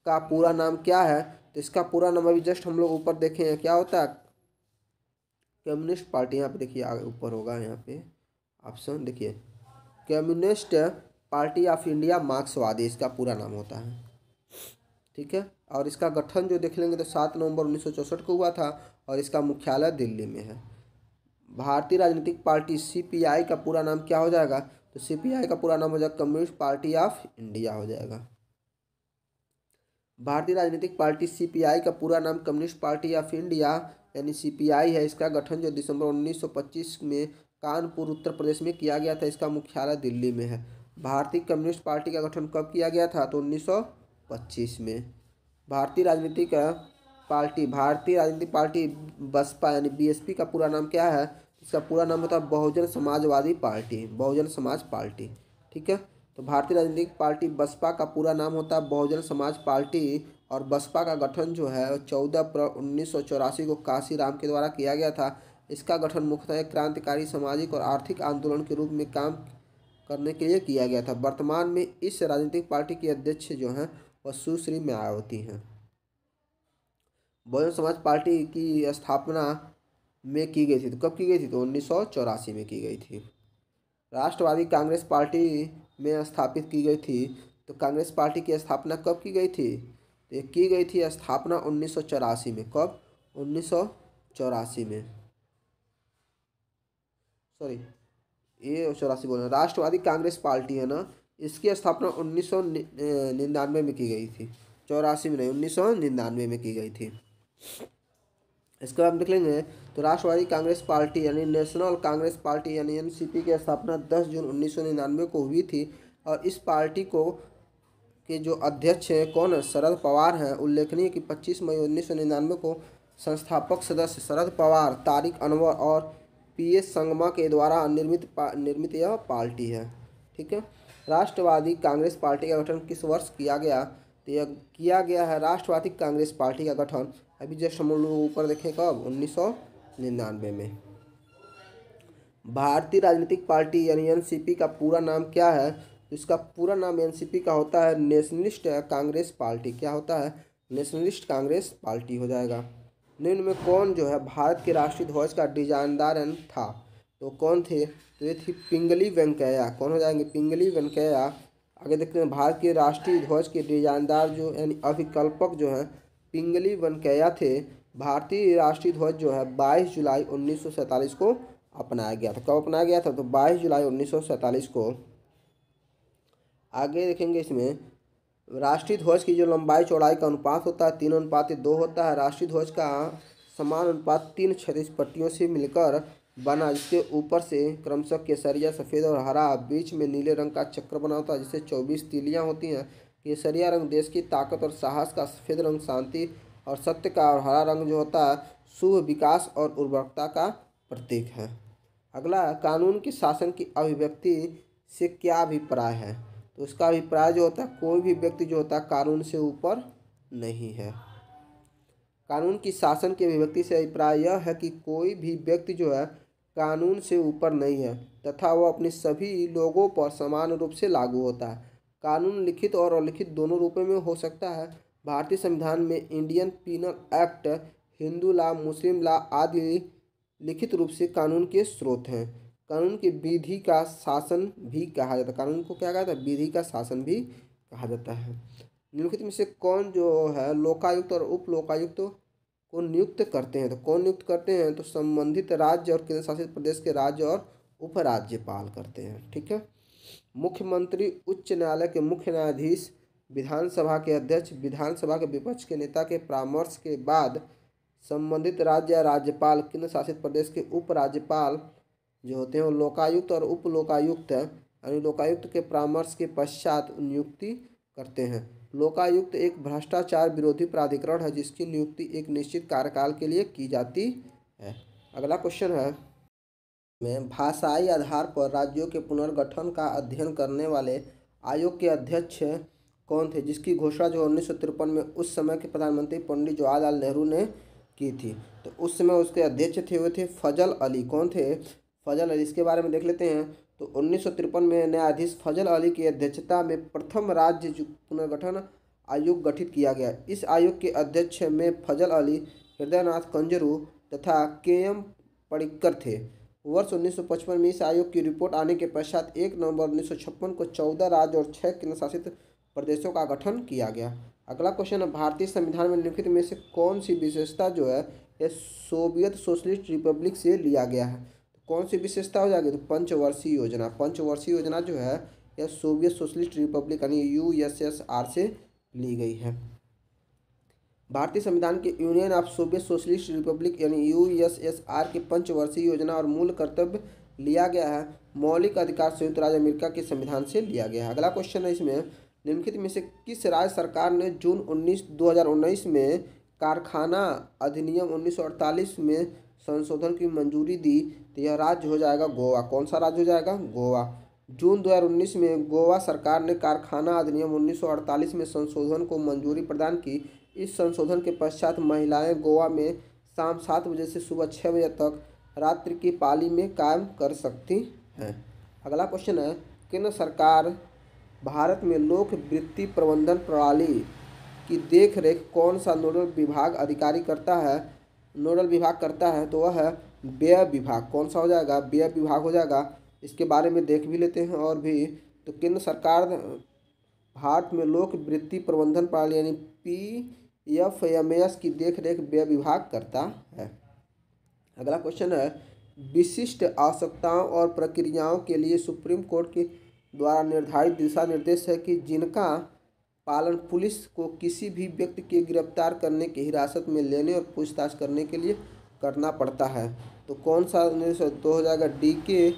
Speaker 1: का पूरा नाम क्या है तो इसका पूरा नंबर भी जस्ट हम लोग ऊपर देखें क्या होता है कम्युनिस्ट पार्टी यहाँ पे देखिए आगे ऊपर होगा यहाँ पे ऑप्शन देखिए कम्युनिस्ट पार्टी ऑफ इंडिया मार्क्सवादी इसका पूरा नाम होता है ठीक है और इसका गठन जो देख लेंगे तो सात नवंबर उन्नीस को हुआ था और इसका मुख्यालय दिल्ली में है भारतीय राजनीतिक पार्टी सी का पूरा नाम क्या हो जाएगा तो सी का पूरा नाम हो जाएगा कम्युनिस्ट पार्टी ऑफ इंडिया हो जाएगा भारतीय राजनीतिक पार्टी सीपीआई का पूरा नाम कम्युनिस्ट पार्टी ऑफ इंडिया यानी सीपीआई है इसका गठन जो दिसंबर 1925 में कानपुर उत्तर प्रदेश में किया गया था इसका मुख्यालय दिल्ली में है भारतीय कम्युनिस्ट पार्टी का गठन कब किया गया था तो 1925 में भारतीय राजनीतिक पार्टी भारतीय राजनीतिक पार्टी बसपा यानी बीएसपी का पूरा नाम क्या है इसका पूरा नाम होता है बहुजन समाजवादी पार्टी बहुजन समाज पार्टी ठीक है तो भारतीय राजनीतिक पार्टी बसपा का पूरा नाम होता है बहुजन समाज पार्टी और बसपा का गठन जो है चौदह अप्रैल उन्नीस को काशी राम के द्वारा किया गया था इसका गठन मुख्यतः क्रांतिकारी सामाजिक और आर्थिक आंदोलन के रूप में काम करने के लिए किया गया था वर्तमान में इस राजनीतिक पार्टी की अध्यक्ष जो हैं वह सुश्री मायावती हैं बहुजन समाज पार्टी की स्थापना में की गई थी तो कब की गई थी तो उन्नीस में की गई थी राष्ट्रवादी कांग्रेस पार्टी में स्थापित की गई थी तो कांग्रेस पार्टी की स्थापना कब की गई थी तो ये की गई थी स्थापना उन्नीस में कब उन्नीस में सॉरी ये चौरासी बोल राष्ट्रवादी कांग्रेस पार्टी है ना इसकी स्थापना उन्नीस निन्यानवे में की गई थी चौरासी में नहीं उन्नीस निन्यानवे में की गई थी इसके बाद हम देख लेंगे तो राष्ट्रवादी कांग्रेस पार्टी यानी नेशनल कांग्रेस पार्टी यानी एन की स्थापना 10 जून उन्नीस को हुई थी और इस पार्टी को के जो अध्यक्ष हैं कौन है शरद पवार हैं उल्लेखनीय कि 25 मई उन्नीस को संस्थापक सदस्य शरद पवार तारिक अनवर और पी एस संगमा के द्वारा निर्मित पा, निर्मित यह पार्टी है ठीक है राष्ट्रवादी कांग्रेस पार्टी का गठन किस वर्ष किया गया तो यह किया गया है राष्ट्रवादी कांग्रेस पार्टी का गठन अभी जैसे हम लोग ऊपर देखें कब उन्नीस निन्यानवे में भारतीय राजनीतिक पार्टी यानी एनसीपी का पूरा नाम क्या है इसका पूरा नाम एनसीपी का होता है नेशनलिस्ट कांग्रेस पार्टी क्या होता है नेशनलिस्ट कांग्रेस पार्टी हो जाएगा निम्न में कौन जो है भारत के राष्ट्रीय ध्वज का डिजाइनदार था तो कौन थे तो ये थी पिंगली वेंकैया कौन हो जाएंगे पिंगली वेंकैया आगे देखते हैं भारत के राष्ट्रीय ध्वज के डिजाइनदार जो यानी अभिकल्पक जो हैं पिंगली वेंकैया थे भारतीय राष्ट्रीय ध्वज जो है 22 जुलाई 1947 को अपनाया गया था कब अपनाया गया था तो 22 जुलाई 1947 को आगे देखेंगे इसमें राष्ट्रीय ध्वज की जो लंबाई चौड़ाई का अनुपात होता है तीन अनुपात दो होता है राष्ट्रीय ध्वज का समान अनुपात तीन क्षतिज पट्टियों से मिलकर बना जिसके ऊपर से क्रमशः केसरिया सफ़ेद और हरा बीच में नीले रंग का चक्र बना होता है जिससे चौबीस तिलियाँ होती हैं केसरिया रंग देश की ताकत और साहस का सफ़ेद रंग शांति और सत्य का और हरा रंग जो होता है शुभ विकास और उर्वरकता का प्रतीक है अगला कानून के शासन की अभिव्यक्ति से क्या अभिप्राय है तो उसका अभिप्राय जो होता है कोई भी व्यक्ति जो होता है कानून से ऊपर नहीं है कानून की शासन की अभिव्यक्ति से अभिप्राय यह है कि कोई भी व्यक्ति जो है कानून से ऊपर नहीं है तथा वह अपने सभी लोगों पर समान रूप से लागू होता है कानून लिखित और अलिखित दोनों रूपों में हो सकता है भारतीय संविधान में Indian penal act Hindu law Muslim law आदि लिखित रूप से कानून के स्रोत हैं कानून की विधि का शासन भी कहा जाता है कानून को क्या कहा जाता है विधि का शासन भी कहा जाता है निम्नलिखित में से कौन जो है लोकायुक्त और उप लोकायुक्त को नियुक्त करते हैं तो कौन नियुक्त करते हैं तो संबंधित राज्य और केंद्र शासित प्रदेश के राज्य और उपराज्यपाल करते हैं ठीक है मुख्यमंत्री उच्च न्यायालय के मुख्य न्यायाधीश विधानसभा के अध्यक्ष विधानसभा के विपक्ष के नेता के परामर्श के बाद संबंधित राज्य या राज्यपाल केंद्र शासित प्रदेश के उपराज्यपाल जो होते हैं वो लोकायुक्त और उप लोकायुक्त यानी लोकायुक्त के परामर्श के पश्चात नियुक्ति करते हैं लोकायुक्त एक भ्रष्टाचार विरोधी प्राधिकरण है जिसकी नियुक्ति एक निश्चित कार्यकाल के लिए की जाती है अगला क्वेश्चन है में भाषाई आधार पर राज्यों के पुनर्गठन का अध्ययन करने वाले आयोग के अध्यक्ष कौन थे जिसकी घोषणा जो उन्नीस में उस समय के प्रधानमंत्री पंडित जवाहरलाल नेहरू ने की थी तो उस समय उसके अध्यक्ष थे हुए थे फजल अली कौन थे फजल अली इसके बारे में देख लेते हैं तो उन्नीस में न्यायाधीश फजल अली की अध्यक्षता में प्रथम राज्य पुनर्गठन आयोग गठित किया गया इस आयोग के अध्यक्ष में फजल अली हृदयनाथ कंजरू तथा के एम पड़िक्कर थे वर्ष 1955 में इस आयोग की रिपोर्ट आने के पश्चात एक नवंबर उन्नीस को 14 राज्य और छः केंद्र शासित प्रदेशों का गठन किया गया अगला क्वेश्चन है भारतीय संविधान में निम्नलिखित में से कौन सी विशेषता जो है यह सोवियत सोशलिस्ट रिपब्लिक से लिया गया है तो कौन सी विशेषता हो जाएगी तो पंचवर्षीय योजना पंचवर्षीय योजना जो है यह सोवियत सोशलिस्ट रिपब्लिक यानी यू एस एस आर से ली गई है भारतीय संविधान के union of Soviet socialist republic यानी यू एस एस आर की पंचवर्षीय योजना और मूल कर्तव्य लिया गया है मौलिक अधिकार संयुक्त राज्य अमेरिका के संविधान से लिया गया है अगला क्वेश्चन है इसमें निम्नलिखित में से किस राज्य सरकार ने जून उन्नीस 2019 में कारखाना अधिनियम 1948 में संशोधन की मंजूरी दी तो यह राज्य हो जाएगा गोवा कौन सा राज्य हो जाएगा गोवा जून 2019 में गोवा सरकार ने कारखाना अधिनियम 1948 में संशोधन को मंजूरी प्रदान की इस संशोधन के पश्चात महिलाएं गोवा में शाम सात बजे से सुबह छः बजे तक रात्रि की पाली में काम कर सकती हैं अगला क्वेश्चन है केंद्र सरकार भारत में लोक वृत्ति प्रबंधन प्रणाली की देख रेख कौन सा नोडल विभाग अधिकारी करता है नोडल विभाग करता है तो वह है व्यय विभाग कौन सा हो जाएगा व्यय विभाग हो जाएगा इसके बारे में देख भी लेते हैं और भी तो केंद्र सरकार भारत में लोक वृत्ति प्रबंधन प्रणाली यानी पी एफ एम एस की देख रेख व्यय विभाग करता है अगला क्वेश्चन है विशिष्ट आवश्यकताओं और प्रक्रियाओं के लिए सुप्रीम कोर्ट की द्वारा निर्धारित दिशा निर्देश है कि जिनका पालन पुलिस को किसी भी व्यक्ति के गिरफ्तार करने के हिरासत में लेने और पूछताछ करने के लिए करना पड़ता है तो कौन सा निर्देश तो हो जाएगा डी के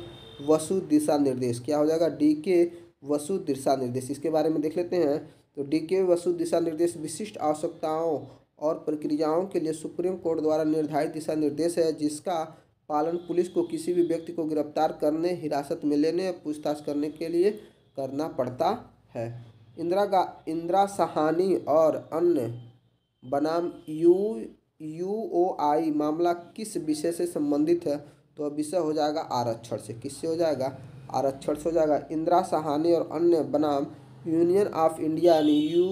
Speaker 1: वसु दिशा निर्देश क्या हो जाएगा डी के वसु दिशा निर्देश इसके बारे में देख लेते हैं तो डी के वसु दिशा निर्देश विशिष्ट आवश्यकताओं और प्रक्रियाओं के लिए सुप्रीम कोर्ट द्वारा निर्धारित दिशा निर्देश है जिसका पालन पुलिस को किसी भी व्यक्ति को गिरफ्तार करने हिरासत में लेने या पूछताछ करने के लिए करना पड़ता है इंदिरा गा इंदिरा सहानी और अन्य बनाम यू यू ओ आई मामला किस विषय से संबंधित है तो अब विषय हो जाएगा आरक्षण से किससे हो जाएगा आरक्षण से हो जाएगा इंदिरा सहानी और अन्य बनाम यूनियन ऑफ इंडिया यानी यू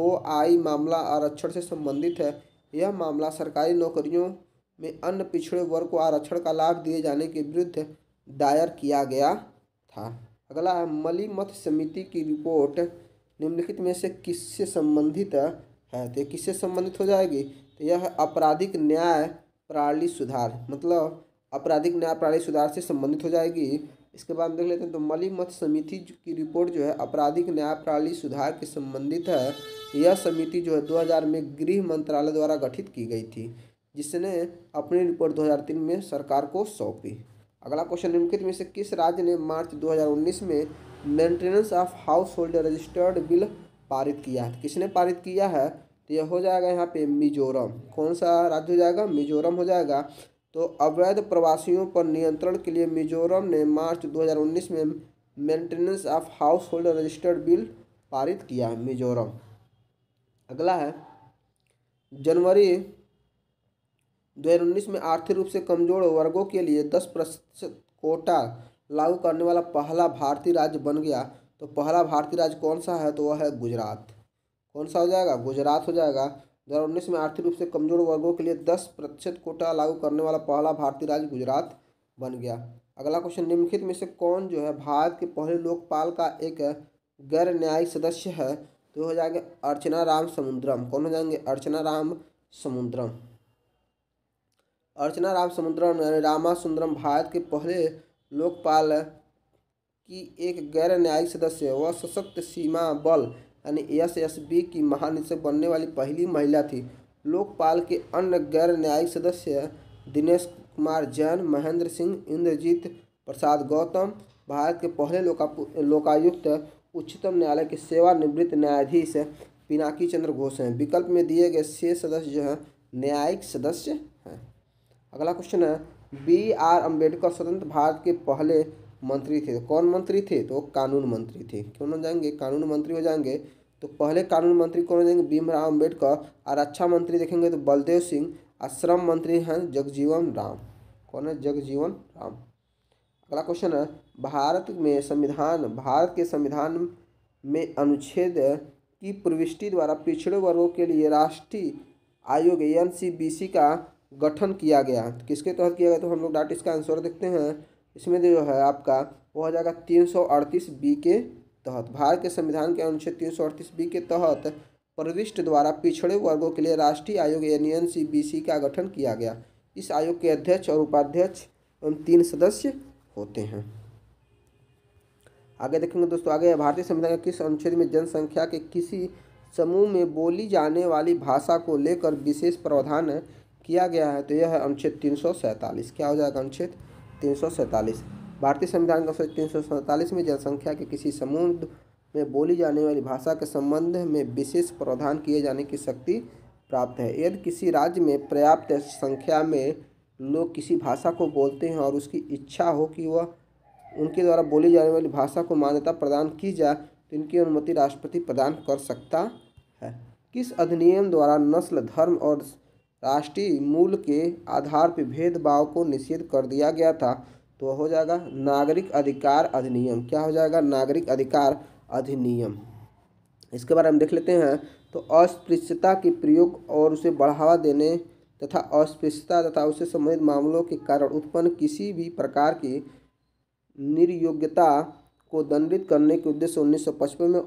Speaker 1: ओ आई मामला आरक्षण से संबंधित है यह मामला सरकारी नौकरियों में अन्य पिछड़े वर्ग को आरक्षण का लाभ दिए जाने के विरुद्ध दायर किया गया था अगला है मलिमत समिति की रिपोर्ट निम्नलिखित में से किससे संबंधित है तो किससे संबंधित हो जाएगी तो यह आपराधिक न्याय प्रणाली सुधार मतलब आपराधिक न्याय प्रणाली सुधार से संबंधित हो जाएगी इसके बाद देख लेते हैं तो मलिमत समिति की रिपोर्ट जो है आपराधिक न्याय प्रणाली सुधार के संबंधित है यह समिति जो है 2000 में गृह मंत्रालय द्वारा गठित की गई थी जिसने अपनी रिपोर्ट 2003 में सरकार को सौंपी अगला क्वेश्चन निम्नलिखित में से किस राज्य ने मार्च 2019 में maintenance of household registered bill पारित किया है किसने पारित किया है तो यह हो जाएगा यहाँ पे मिजोरम कौन सा राज्य हो जाएगा मिजोरम हो जाएगा तो अवैध प्रवासियों पर नियंत्रण के लिए मिजोरम ने मार्च दो में maintenance of household registered bill पारित किया है मिजोरम अगला है जनवरी दो में आर्थिक रूप से कमजोर वर्गों के लिए दस प्रतिशत कोटा लागू करने वाला पहला भारतीय राज्य बन गया तो पहला भारतीय राज्य कौन सा है तो वह है गुजरात कौन सा हो जाएगा गुजरात हो जाएगा दो में आर्थिक रूप से कमजोर वर्गों के लिए दस प्रतिशत कोटा लागू करने वाला पहला भारतीय राज्य गुजरात बन गया अगला क्वेश्चन निम्नलिखित में से कौन जो है भारत के पहले लोकपाल का एक गैर न्यायिक सदस्य है तो हो जाएंगे अर्चना राम समुद्रम कौन हो जाएंगे अर्चना राम समुद्रम अर्चना राम समुद्रम रामा सुंदरम भारत के पहले लोकपाल की एक गैर न्यायिक सदस्य वह सशक्त सीमा बल यानी एस एस बी की महानिदेशक बनने वाली पहली महिला थी लोकपाल के अन्य गैर न्यायिक सदस्य दिनेश कुमार जैन महेंद्र सिंह इंद्रजीत प्रसाद गौतम भारत के पहले लोका लोकायुक्त उच्चतम न्यायालय के सेवानिवृत्त न्यायाधीश पिनाकी चंद्र घोष हैं विकल्प में दिए गए शेष सदस्य जो हैं न्यायिक सदस्य हैं अगला क्वेश्चन है बी आर अम्बेडकर स्वतंत्र भारत के पहले मंत्री थे कौन मंत्री थे तो कानून मंत्री थे क्यों ना जाएंगे कानून मंत्री हो जाएंगे तो पहले कानून मंत्री कौन हो जाएंगे भीमराव अम्बेडकर और रक्षा अच्छा मंत्री देखेंगे तो बलदेव सिंह आश्रम मंत्री हैं जगजीवन राम कौन है जगजीवन राम अगला क्वेश्चन है भारत में संविधान भारत के संविधान में अनुच्छेद की प्रविष्टि द्वारा पिछड़े वर्गों के लिए राष्ट्रीय आयोग एन का गठन किया गया किसके तहत किया गया तो हम लोग डाट इसका आंसर देखते हैं इसमें जो है आपका वो हो जाएगा तीन सौ अड़तीस बी के तहत भारत के संविधान के अनुच्छेद तीन सौ अड़तीस बी के तहत प्रविष्ट द्वारा पिछड़े वर्गों के लिए राष्ट्रीय आयोग यानी एन का गठन किया गया इस आयोग के अध्यक्ष और उपाध्यक्ष एवं तीन सदस्य होते हैं आगे देखेंगे दोस्तों आगे भारतीय संविधान के किस अनुच्छेद में जनसंख्या के किसी समूह में बोली जाने वाली भाषा को लेकर विशेष प्रावधान किया गया है तो यह है अनुच्छेद तीन क्या हो जाएगा अनुच्छेद तीन भारतीय संविधान के अनुच्छेद तीन में जनसंख्या के किसी समूह में बोली जाने वाली भाषा के संबंध में विशेष प्रावधान किए जाने की शक्ति प्राप्त है यदि किसी राज्य में पर्याप्त संख्या में लोग किसी भाषा को बोलते हैं और उसकी इच्छा हो कि वह उनके द्वारा बोली जाने वाली भाषा को मान्यता प्रदान की जाए तो इनकी अनुमति राष्ट्रपति प्रदान कर सकता है किस अधिनियम द्वारा नस्ल धर्म और राष्ट्रीय मूल के आधार पर भेदभाव को निषेध कर दिया गया था तो हो जाएगा नागरिक अधिकार अधिनियम क्या हो जाएगा नागरिक अधिकार अधिनियम इसके बारे में देख लेते हैं तो अस्पृश्यता के प्रयोग और उसे बढ़ावा देने तथा अस्पृश्यता तथा उससे संबंधित मामलों के कारण उत्पन्न किसी भी प्रकार की निर्योग्यता को दंडित करने के उद्देश्य 1955 में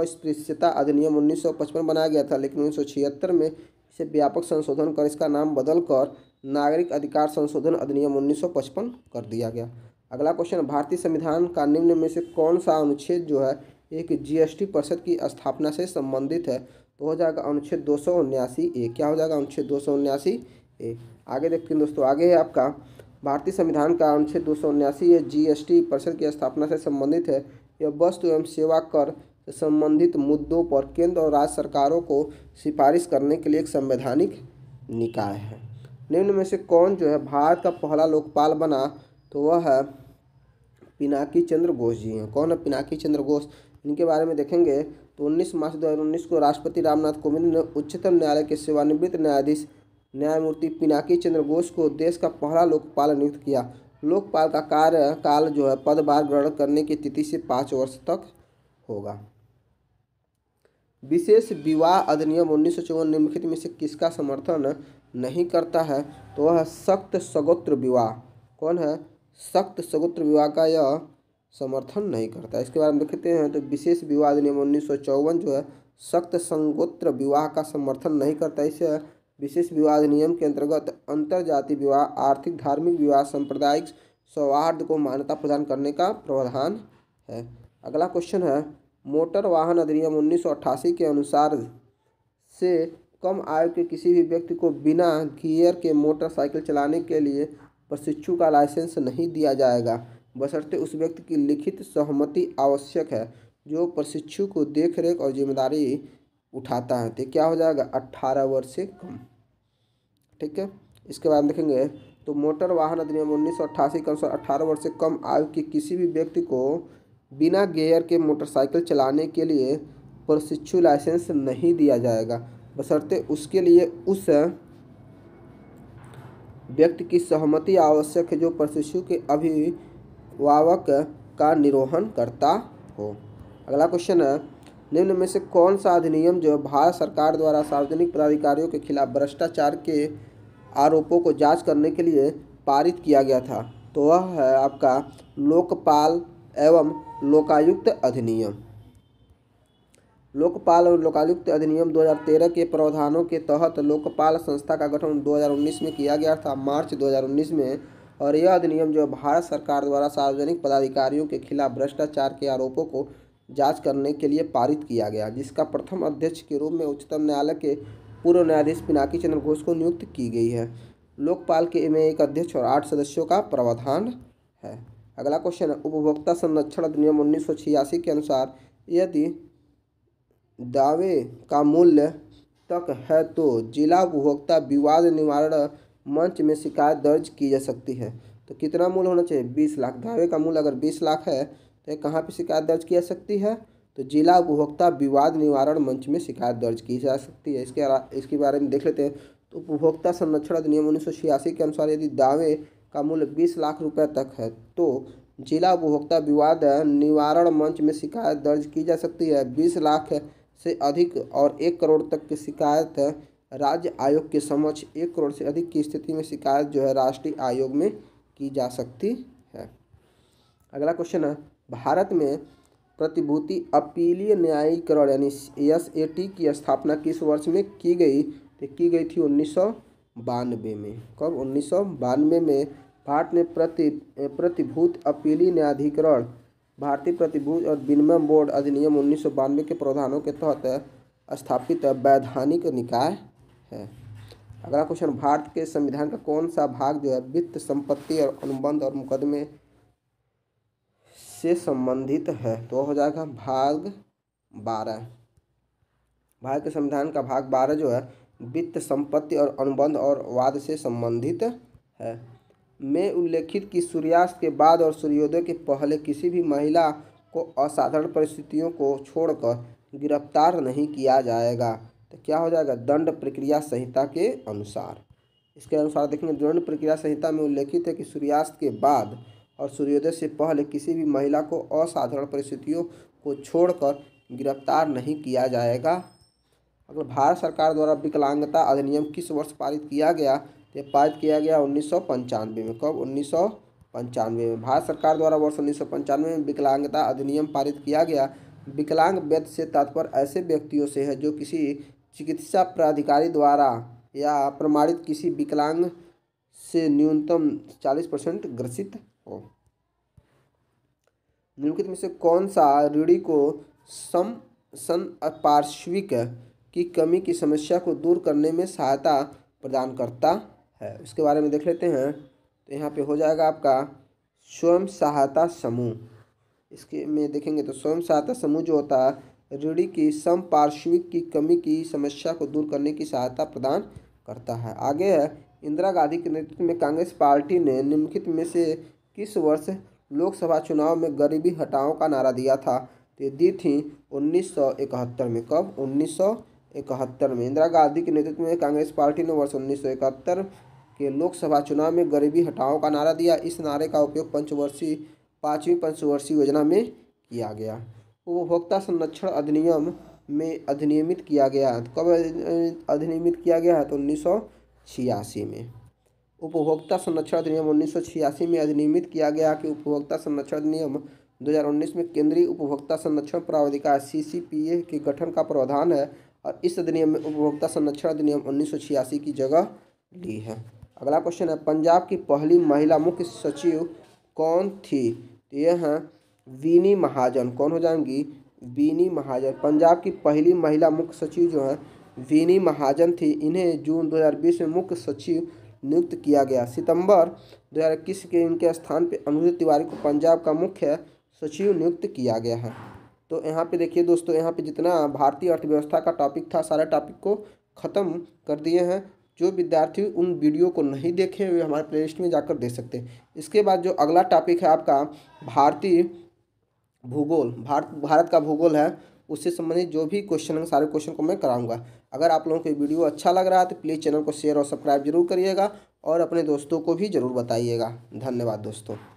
Speaker 1: अस्पृश्यता अधिनियम 1955 बनाया गया था लेकिन 1976 में से व्यापक संशोधन कर इसका नाम बदलकर नागरिक अधिकार संशोधन अधिनियम 1955 कर दिया गया अगला क्वेश्चन भारतीय संविधान का निम्न में से कौन सा अनुच्छेद जो है एक जीएसटी परिषद की स्थापना से संबंधित है तो हो जाएगा अनुच्छेद दो सौ उन्यासी ए क्या हो जाएगा अनुच्छेद दो सौ उन्यासी ए आगे देखते हैं दोस्तों आगे है आपका भारतीय संविधान का अनुच्छेद दो सौ उन्यासी ए जी परिषद की स्थापना से संबंधित है यह वस्तु एवं सेवा कर से संबंधित मुद्दों पर केंद्र और राज्य सरकारों को सिफारिश करने के लिए एक संवैधानिक निकाय है निम्न में से कौन जो है भारत का पहला लोकपाल बना तो वह है पिनाकी चंद्र घोष जी हैं कौन है पिनाकी चंद्र घोष इनके बारे में देखेंगे तो 19 मार्च 2019 को राष्ट्रपति रामनाथ कोविंद ने उच्चतम न्यायालय के सेवानिवृत्त न्यायाधीश न्यायमूर्ति पिनाकी चंद्र घोष को देश का पहला लोकपाल नियुक्त किया लोकपाल का कार्यकाल जो है पदभार ग्रहण करने की तिथि से पाँच वर्ष तक होगा विशेष विवाह अधिनियम उन्नीस निम्नलिखित में से किसका समर्थन नहीं करता है तो वह सख्त सगोत्र विवाह कौन है सख्त सगोत्र विवाह का यह समर्थन नहीं करता इसके बारे में देखते हैं तो विशेष विवाह अधिनियम उन्नीस जो है सख्त संगोत्र विवाह का समर्थन नहीं करता इसे विशेष विवाह अधिनियम के अंतर्गत अंतर जातीय विवाह आर्थिक धार्मिक विवाह सांप्रदायिक सौहार्द को मान्यता प्रदान करने का प्रावधान है अगला क्वेश्चन है मोटर वाहन अधिनियम उन्नीस के अनुसार से कम आयु के किसी भी व्यक्ति को बिना गियर के मोटरसाइकिल चलाने के लिए प्रशिक्षु का लाइसेंस नहीं दिया जाएगा बशर्ते उस व्यक्ति की लिखित सहमति आवश्यक है जो प्रशिक्षु को देख रेख और जिम्मेदारी उठाता है तो क्या हो जाएगा अट्ठारह वर्ष से कम ठीक है इसके बाद देखेंगे तो मोटर वाहन अधिनियम उन्नीस सौ अट्ठासी के अनुसार अट्ठारह वर्ष से कम आयु के किसी भी व्यक्ति को बिना गेयर के मोटरसाइकिल चलाने के लिए प्रशिक्षु लाइसेंस नहीं दिया जाएगा बशर्ते उसके लिए उस व्यक्ति की सहमति आवश्यक है जो प्रशिक्षु के अभिभावक का निर्वहन करता हो अगला क्वेश्चन है निम्न में से कौन सा अधिनियम जो भारत सरकार द्वारा सार्वजनिक पदाधिकारियों के खिलाफ भ्रष्टाचार के आरोपों को जांच करने के लिए पारित किया गया था तो वह है आपका लोकपाल एवं लोकायुक्त अधिनियम लोकपाल और लोकायुक्त अधिनियम 2013 के प्रावधानों के तहत लोकपाल संस्था का गठन 2019 में किया गया था मार्च 2019 में और यह अधिनियम जो भारत सरकार द्वारा सार्वजनिक पदाधिकारियों के खिलाफ भ्रष्टाचार के आरोपों को जांच करने के लिए पारित किया गया जिसका प्रथम अध्यक्ष के रूप में उच्चतम न्यायालय के पूर्व न्यायाधीश पिनाकी चंद्र घोष को नियुक्त की गई है लोकपाल के में एक अध्यक्ष और आठ सदस्यों का प्रावधान है अगला क्वेश्चन है उपभोक्ता संरक्षण अधिनियम उन्नीस के अनुसार यदि दावे का मूल्य तक है तो जिला उपभोक्ता विवाद निवारण मंच में शिकायत दर्ज की जा सकती है तो कितना मूल्य होना चाहिए बीस लाख दावे का मूल्य अगर बीस लाख है तो कहाँ पर शिकायत दर्ज की जा सकती है तो जिला उपभोक्ता विवाद निवारण मंच में शिकायत दर्ज की जा सकती है इसके इसके बारे में देख लेते हैं तो उपभोक्ता संरक्षण अधिनियम उन्नीस के अनुसार यदि दावे का मूल्य बीस लाख रुपये तक है तो जिला उपभोक्ता विवाद निवारण मंच में शिकायत दर्ज की जा सकती है बीस लाख से अधिक और एक करोड़ तक की शिकायत राज्य आयोग के समक्ष एक करोड़ से अधिक की स्थिति में शिकायत जो है राष्ट्रीय आयोग में की जा सकती है अगला क्वेश्चन है भारत में प्रतिभूति अपीलीय न्यायिकरण यानी एस ए टी की स्थापना किस वर्ष में की गई तो की गई थी उन्नीस सौ बानवे में कब उन्नीस सौ बानवे में भारत ने प्रति प्रतिभूत अपीली न्यायाधिकरण भारतीय प्रतिभूत और विनिमय बोर्ड अधिनियम उन्नीस के प्रावधानों के तहत स्थापित वैधानिक निकाय है अगला क्वेश्चन भारत के संविधान का कौन सा भाग जो है वित्त संपत्ति और अनुबंध और मुकदमे से संबंधित है तो हो जाएगा भाग बारह भारत के संविधान का भाग बारह जो है वित्त संपत्ति और अनुबंध और वाद से संबंधित है में उल्लेखित कि सूर्यास्त के बाद और सूर्योदय के पहले किसी भी महिला को असाधारण परिस्थितियों को छोड़कर गिरफ्तार नहीं किया जाएगा तो क्या हो जाएगा दंड प्रक्रिया संहिता के अनुसार इसके अनुसार देखेंगे दंड प्रक्रिया संहिता में उल्लेखित है कि सूर्यास्त के बाद और सूर्योदय से पहले किसी भी महिला को असाधारण परिस्थितियों को छोड़कर गिरफ्तार नहीं किया जाएगा अगर भारत सरकार द्वारा विकलांगता अधिनियम किस वर्ष पारित किया गया ये पारित किया गया उन्नीस में कब उन्नीस पंचानवे में भारत सरकार द्वारा वर्ष उन्नीस में विकलांगता अधिनियम पारित किया गया विकलांग व्यक्ति से तात्पर्य ऐसे व्यक्तियों से है जो किसी चिकित्सा प्राधिकारी द्वारा या प्रमाणित किसी विकलांग से न्यूनतम 40 परसेंट ग्रसित हो निम्नलिखित में से कौन सा रीढ़ी को सम सन पार्श्विक की कमी की समस्या को दूर करने में सहायता प्रदान करता है उसके बारे में देख लेते हैं तो यहाँ पे हो जाएगा आपका स्वयं सहायता समूह इसके में देखेंगे तो स्वयं सहायता समूह जो होता है ऋणी की समपार्श्विक की कमी की समस्या को दूर करने की सहायता प्रदान करता है आगे है इंदिरा गांधी के नेतृत्व में कांग्रेस पार्टी ने निम्नलिखित में से किस वर्ष लोकसभा चुनाव में गरीबी हटाओ का नारा दिया था तो ये दी थी उन्नीस में कब उन्नीस इकहत्तर में इंदिरा गांधी के नेतृत्व में कांग्रेस पार्टी ने वर्ष उन्नीस के लोकसभा चुनाव में गरीबी हटाओ का नारा दिया इस नारे का उपयोग पंचवर्षीय पाँचवीं पंचवर्षीय योजना में किया गया उपभोक्ता संरक्षण अधिनियम में अधिनियमित किया गया कब अधिनियमित किया गया है तो उन्नीस में उपभोक्ता संरक्षण अधिनियम उन्नीस में अधिनियमित किया गया कि उपभोक्ता संरक्षण अधिनियम 2019 में केंद्रीय उपभोक्ता संरक्षण प्राधिकार सी के गठन का प्रावधान है और इस अधिनियम में उपभोक्ता संरक्षण अधिनियम उन्नीस की जगह ली है अगला क्वेश्चन है पंजाब की पहली महिला मुख्य सचिव कौन थी तो यह हैं वीनी महाजन कौन हो जाएंगी वीनी महाजन पंजाब की पहली महिला मुख्य सचिव जो है वीनी महाजन थी इन्हें जून 2020 में मुख्य सचिव नियुक्त किया गया सितंबर 2021 के इनके स्थान पर अनुज तिवारी को पंजाब का मुख्य सचिव नियुक्त किया गया है तो यहाँ पे देखिए दोस्तों यहाँ पे जितना भारतीय अर्थव्यवस्था का टॉपिक था सारा टॉपिक को ख़त्म कर दिए हैं जो विद्यार्थी उन वीडियो को नहीं देखे वे हमारे प्ले में जाकर देख सकते हैं इसके बाद जो अगला टॉपिक है आपका भारतीय भूगोल भारत भारत का भूगोल है उससे संबंधित जो भी क्वेश्चन है सारे क्वेश्चन को मैं कराऊंगा अगर आप लोगों को वीडियो अच्छा लग रहा है तो प्लीज़ चैनल को शेयर और सब्सक्राइब जरूर करिएगा और अपने दोस्तों को भी ज़रूर बताइएगा धन्यवाद दोस्तों